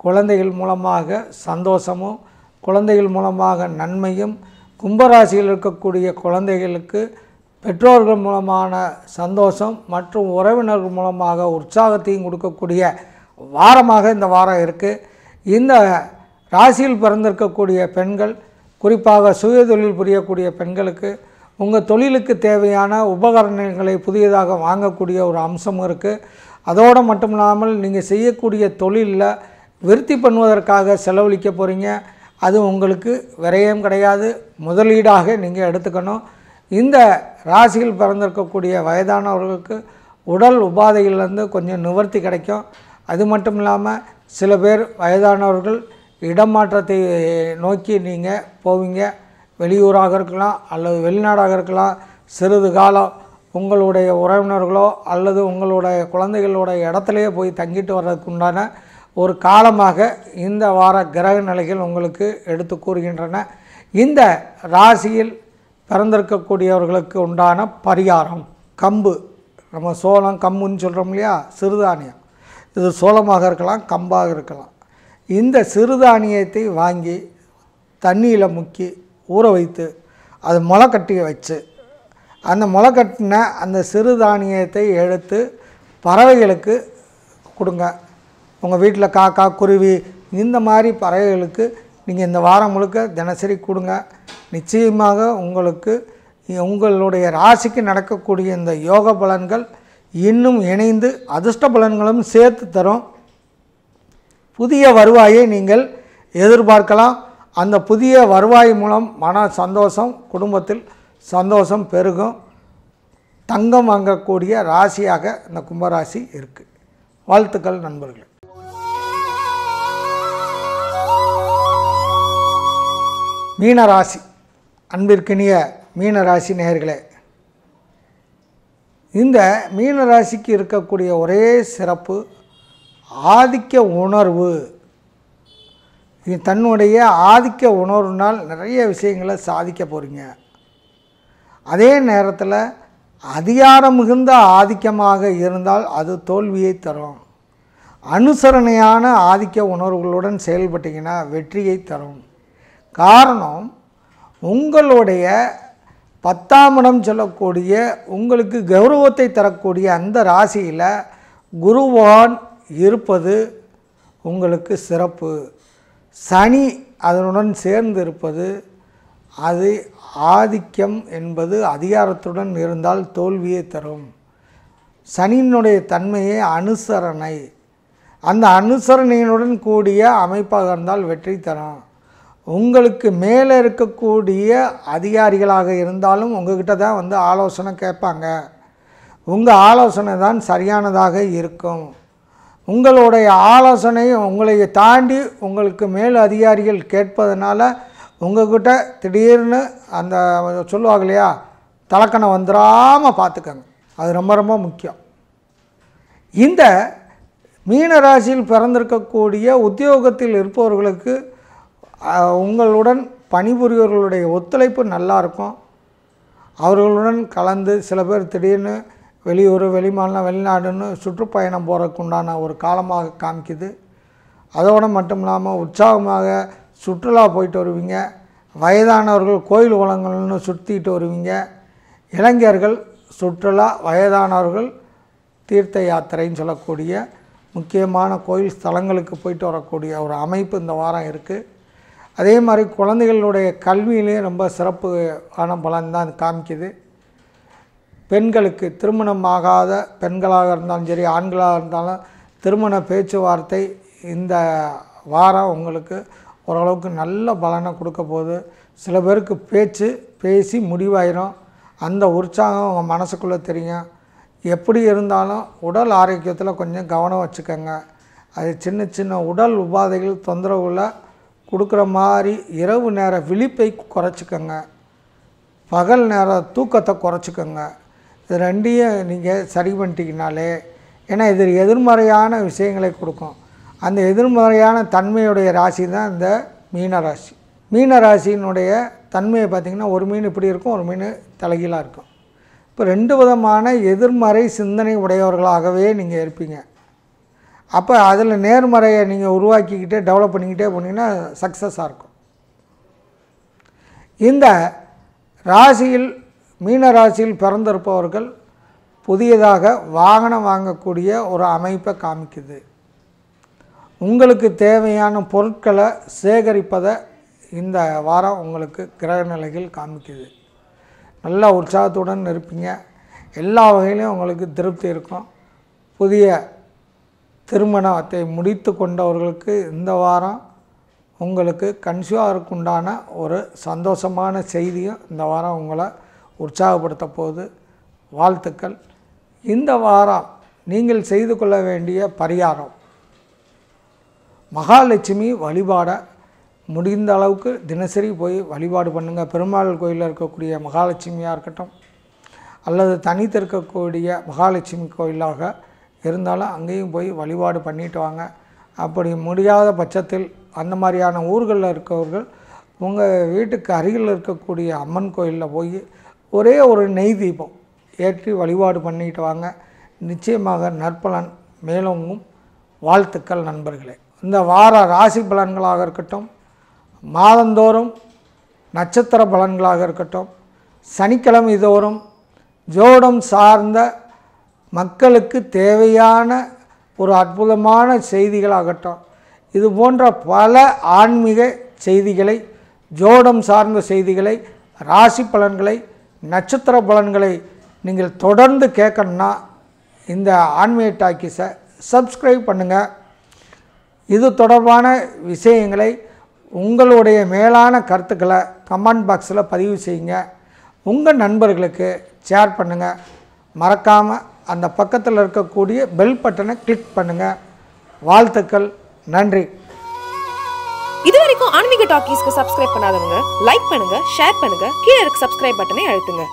குழந்தைகள் மூலமாக சந்தோஷமும் குழந்தைகள் மூலமாக நன்மையும் கும்பராசியில் இருக்கக்கூடிய குழந்தைகளுக்கு பெற்றோர்கள் மூலமான சந்தோஷம் மற்றும் உறவினர்கள் மூலமாக உற்சாகத்தையும் கொடுக்கக்கூடிய வாரமாக இந்த வாரம் இருக்குது இந்த ராசியில் பிறந்திருக்கக்கூடிய பெண்கள் குறிப்பாக சுய தொழில் புரியக்கூடிய பெண்களுக்கு உங்கள் தொழிலுக்கு தேவையான உபகரணங்களை புதியதாக வாங்கக்கூடிய ஒரு அம்சம் இருக்குது அதோடு மட்டும் இல்லாமல் நீங்கள் செய்யக்கூடிய தொழிலில் விருத்தி பண்ணுவதற்காக செலவழிக்க போகிறீங்க அது உங்களுக்கு விரயம் கிடையாது முதலீடாக நீங்கள் எடுத்துக்கணும் இந்த ராசியில் பிறந்திருக்கக்கூடிய வயதானவர்களுக்கு உடல் உபாதையிலேருந்து கொஞ்சம் நிவர்த்தி கிடைக்கும் அது மட்டும் இல்லாமல் சில பேர் வயதானவர்கள் இடமாற்றத்தை நோக்கி நீங்கள் போவீங்க வெளியூராக இருக்கலாம் அல்லது வெளிநாடாக இருக்கலாம் சிறிது காலம் உங்களுடைய உறவினர்களோ அல்லது உங்களுடைய குழந்தைகளோட இடத்துலையே போய் தங்கிட்டு வர்றதுக்கு உண்டான ஒரு காலமாக இந்த வார கிரக நிலைகள் உங்களுக்கு எடுத்து கூறுகின்றன இந்த ராசியில் பிறந்திருக்கக்கூடியவர்களுக்கு உண்டான பரிகாரம் கம்பு நம்ம சோளம் கம்புன்னு சொல்கிறோம் இல்லையா சிறுதானியம் இது சோளமாக இருக்கலாம் கம்பாக இருக்கலாம் இந்த சிறுதானியத்தை வாங்கி தண்ணியில் முக்கி ஊற வைத்து அது முளை கட்டி வச்சு அந்த முளை கட்டின அந்த சிறுதானியத்தை எடுத்து பறவைகளுக்கு கொடுங்க உங்கள் வீட்டில் காக்கா குருவி இந்த மாதிரி பறவைகளுக்கு நீங்கள் இந்த வாரம் முழுக்க தினசரி கொடுங்க நிச்சயமாக உங்களுக்கு உங்களுடைய ராசிக்கு நடக்கக்கூடிய இந்த யோக பலன்கள் இன்னும் இணைந்து அதிர்ஷ்ட பலன்களும் சேர்த்து தரும் புதிய வருவாயை நீங்கள் எதிர்பார்க்கலாம் அந்த புதிய வருவாய் மூலம் மன சந்தோஷம் குடும்பத்தில் சந்தோஷம் பெருகும் தங்கம் வாங்கக்கூடிய ராசியாக இந்த கும்பராசி இருக்குது வாழ்த்துக்கள் நண்பர்கள் மீனராசி அன்பிற்கினிய மீனராசி நேர்களே இந்த மீனராசிக்கு இருக்கக்கூடிய ஒரே சிறப்பு ஆதிக்க உணர்வு தன்னுடைய ஆதிக்க உணர்வுனால் நிறைய விஷயங்களை சாதிக்க போகிறீங்க அதே நேரத்தில் அதிகாரம் மிகுந்த ஆதிக்கமாக இருந்தால் அது தோல்வியை தரும் அனுசரணையான ஆதிக்க உணர்வுகளுடன் செயல்பட்டீங்கன்னா வெற்றியை தரும் காரணம் உங்களுடைய பத்தாம் இடம் சொல்லக்கூடிய உங்களுக்கு கௌரவத்தை தரக்கூடிய அந்த ராசியில் குருவான் இருப்பது உங்களுக்கு சிறப்பு சனி அதனுடன் சேர்ந்து இருப்பது அது ஆதிக்கம் என்பது அதிகாரத்துடன் இருந்தால் தோல்வியை தரும் சனியினுடைய தன்மையை அனுசரணை அந்த அனுசரணையினுடன் கூடிய அமைப்பாக இருந்தால் வெற்றி தரும் உங்களுக்கு மேலே இருக்கக்கூடிய அதிகாரிகளாக இருந்தாலும் உங்ககிட்ட தான் வந்து ஆலோசனை கேட்பாங்க உங்கள் ஆலோசனை தான் சரியானதாக இருக்கும் உங்களுடைய ஆலோசனை உங்களை தாண்டி உங்களுக்கு மேல் அதிகாரிகள் கேட்பதனால உங்கள்கிட்ட திடீர்னு அந்த சொல்லுவாங்க இல்லையா தலக்கணம் வந்துடாமல் பார்த்துக்கங்க அது ரொம்ப ரொம்ப முக்கியம் இந்த மீனராசியில் பிறந்திருக்கக்கூடிய உத்தியோகத்தில் இருப்பவர்களுக்கு உங்களுடன் பணிபுரியவர்களுடைய ஒத்துழைப்பு நல்லாயிருக்கும் அவர்களுடன் கலந்து சில பேர் திடீர்னு வெளியூர் வெளிமாநிலம் வெளிநாடுன்னு சுற்றுப்பயணம் போகிறதுக்கு உண்டான ஒரு காலமாக காமிக்குது அதோடு மட்டும் இல்லாமல் உற்சாகமாக சுற்றுலா போயிட்டு வருவீங்க வயதானவர்கள் கோயில் குளங்கள்னு சுற்றிட்டு வருவீங்க இளைஞர்கள் சுற்றுலா வயதானவர்கள் தீர்த்த யாத்திரைன்னு சொல்லக்கூடிய முக்கியமான கோயில் ஸ்தலங்களுக்கு போயிட்டு வரக்கூடிய ஒரு அமைப்பு இந்த வாரம் இருக்குது அதே மாதிரி குழந்தைகளுடைய கல்வியிலே ரொம்ப சிறப்பு ஆன பலன் தான் காமிக்குது பெண்களுக்கு திருமணம் ஆகாத பெண்களாக இருந்தாலும் சரி ஆண்களாக இருந்தாலும் திருமண பேச்சுவார்த்தை இந்த வாரம் உங்களுக்கு ஓரளவுக்கு நல்ல பலனை கொடுக்க போகுது சில பேருக்கு பேச்சு பேசி முடிவாயிரும் அந்த உற்சாகம் உங்கள் மனசுக்குள்ளே தெரியும் எப்படி இருந்தாலும் உடல் ஆரோக்கியத்தில் கொஞ்சம் கவனம் வச்சுக்கோங்க அது சின்ன சின்ன உடல் உபாதைகள் தொந்தரவுகளை கொடுக்குற மாதிரி இரவு நேர விழிப்பை குறைச்சிக்கோங்க பகல் நேர தூக்கத்தை குறைச்சிக்கோங்க இது ரெண்டையும் நீங்கள் சரி பண்ணிட்டீங்கனாலே ஏன்னா இது எதிர்மறையான விஷயங்களை கொடுக்கும் அந்த எதிர்மறையான தன்மையுடைய ராசி தான் இந்த மீன ராசி மீன ராசியினுடைய தன்மையை பார்த்திங்கன்னா ஒரு மீன் இப்படி இருக்கும் ஒரு மீன் தலைகீழாக இருக்கும் இப்போ ரெண்டு விதமான எதிர்மறை சிந்தனை உடையவர்களாகவே நீங்கள் இருப்பீங்க அப்போ அதில் நேர்மறையை நீங்கள் உருவாக்கிக்கிட்டே டெவலப் பண்ணிக்கிட்டே போனீங்கன்னா சக்ஸஸாக இருக்கும் இந்த ராசியில் மீன ராசியில் பிறந்திருப்பவர்கள் புதியதாக வாகனம் வாங்கக்கூடிய ஒரு அமைப்பை காமிக்குது உங்களுக்கு தேவையான பொருட்களை சேகரிப்பதை இந்த வாரம் உங்களுக்கு கிரக நிலைகள் காமிக்குது நல்லா உற்சாகத்துடன் இருப்பீங்க எல்லா வகையிலையும் உங்களுக்கு திருப்தி இருக்கும் புதிய திருமணத்தை முடித்து கொண்டவர்களுக்கு இந்த வாரம் உங்களுக்கு கன்சியூவருக்கு உண்டான ஒரு சந்தோஷமான செய்தியும் இந்த வாரம் உங்களை உற்சாகப்படுத்த போது வாழ்த்துக்கள் இந்த வாரம் நீங்கள் செய்து கொள்ள வேண்டிய பரிகாரம் மகாலட்சுமி வழிபாடை முடிந்த அளவுக்கு தினசரி போய் வழிபாடு பண்ணுங்கள் பெருமாள் கோயிலில் இருக்கக்கூடிய மகாலட்சுமியாக இருக்கட்டும் அல்லது தனித்திருக்கக்கூடிய மகாலட்சுமி கோயிலாக இருந்தாலும் அங்கேயும் போய் வழிபாடு பண்ணிட்டு வாங்க அப்படி முடியாத பட்சத்தில் அந்த மாதிரியான ஊர்களில் இருக்கவர்கள் உங்கள் வீட்டுக்கு அருகில் இருக்கக்கூடிய அம்மன் கோயிலில் போய் ஒரே ஒரு நெய் தீபம் ஏற்றி வழிபாடு பண்ணிட்டு வாங்க நிச்சயமாக நற்பலன் மேலோங்கும் வாழ்த்துக்கள் நண்பர்களே இந்த வார ராசி பலன்களாக இருக்கட்டும் மாதந்தோறும் நட்சத்திர பலன்களாக இருக்கட்டும் சனிக்கிழமை தோறும் ஜோடம் சார்ந்த மக்களுக்கு தேவையான ஒரு அற்புதமான செய்திகளாகட்டும் இது போன்ற பல ஆன்மீக செய்திகளை ஜோடம் சார்ந்த செய்திகளை ராசி பலன்களை நட்சத்திர பலன்களை நீங்கள் தொடர்ந்து கேட்கணுன்னா இந்த ஆன்மீக டாக்கிஸை சப்ஸ்கிரைப் பண்ணுங்கள் இது தொடர்பான விஷயங்களை உங்களுடைய மேலான கருத்துக்களை கமெண்ட் பாக்ஸில் பதிவு செய்யுங்க உங்கள் நண்பர்களுக்கு ஷேர் பண்ணுங்கள் மறக்காமல் அந்த பக்கத்தில் இருக்கக்கூடிய பெல் பட்டனை கிளிக் பண்ணுங்கள் வாழ்த்துக்கள் நன்றி இதுவரைக்கும் ஆன்மீக டாக்கீஸ்க்கு சப்ஸ்கிரைப் பண்ணாதவங்க லைக் பண்ணுங்க ஷேர் பண்ணுங்க கீழே இருக்க சப்ஸ்கிரைப் பட்டனை அழுத்துங்க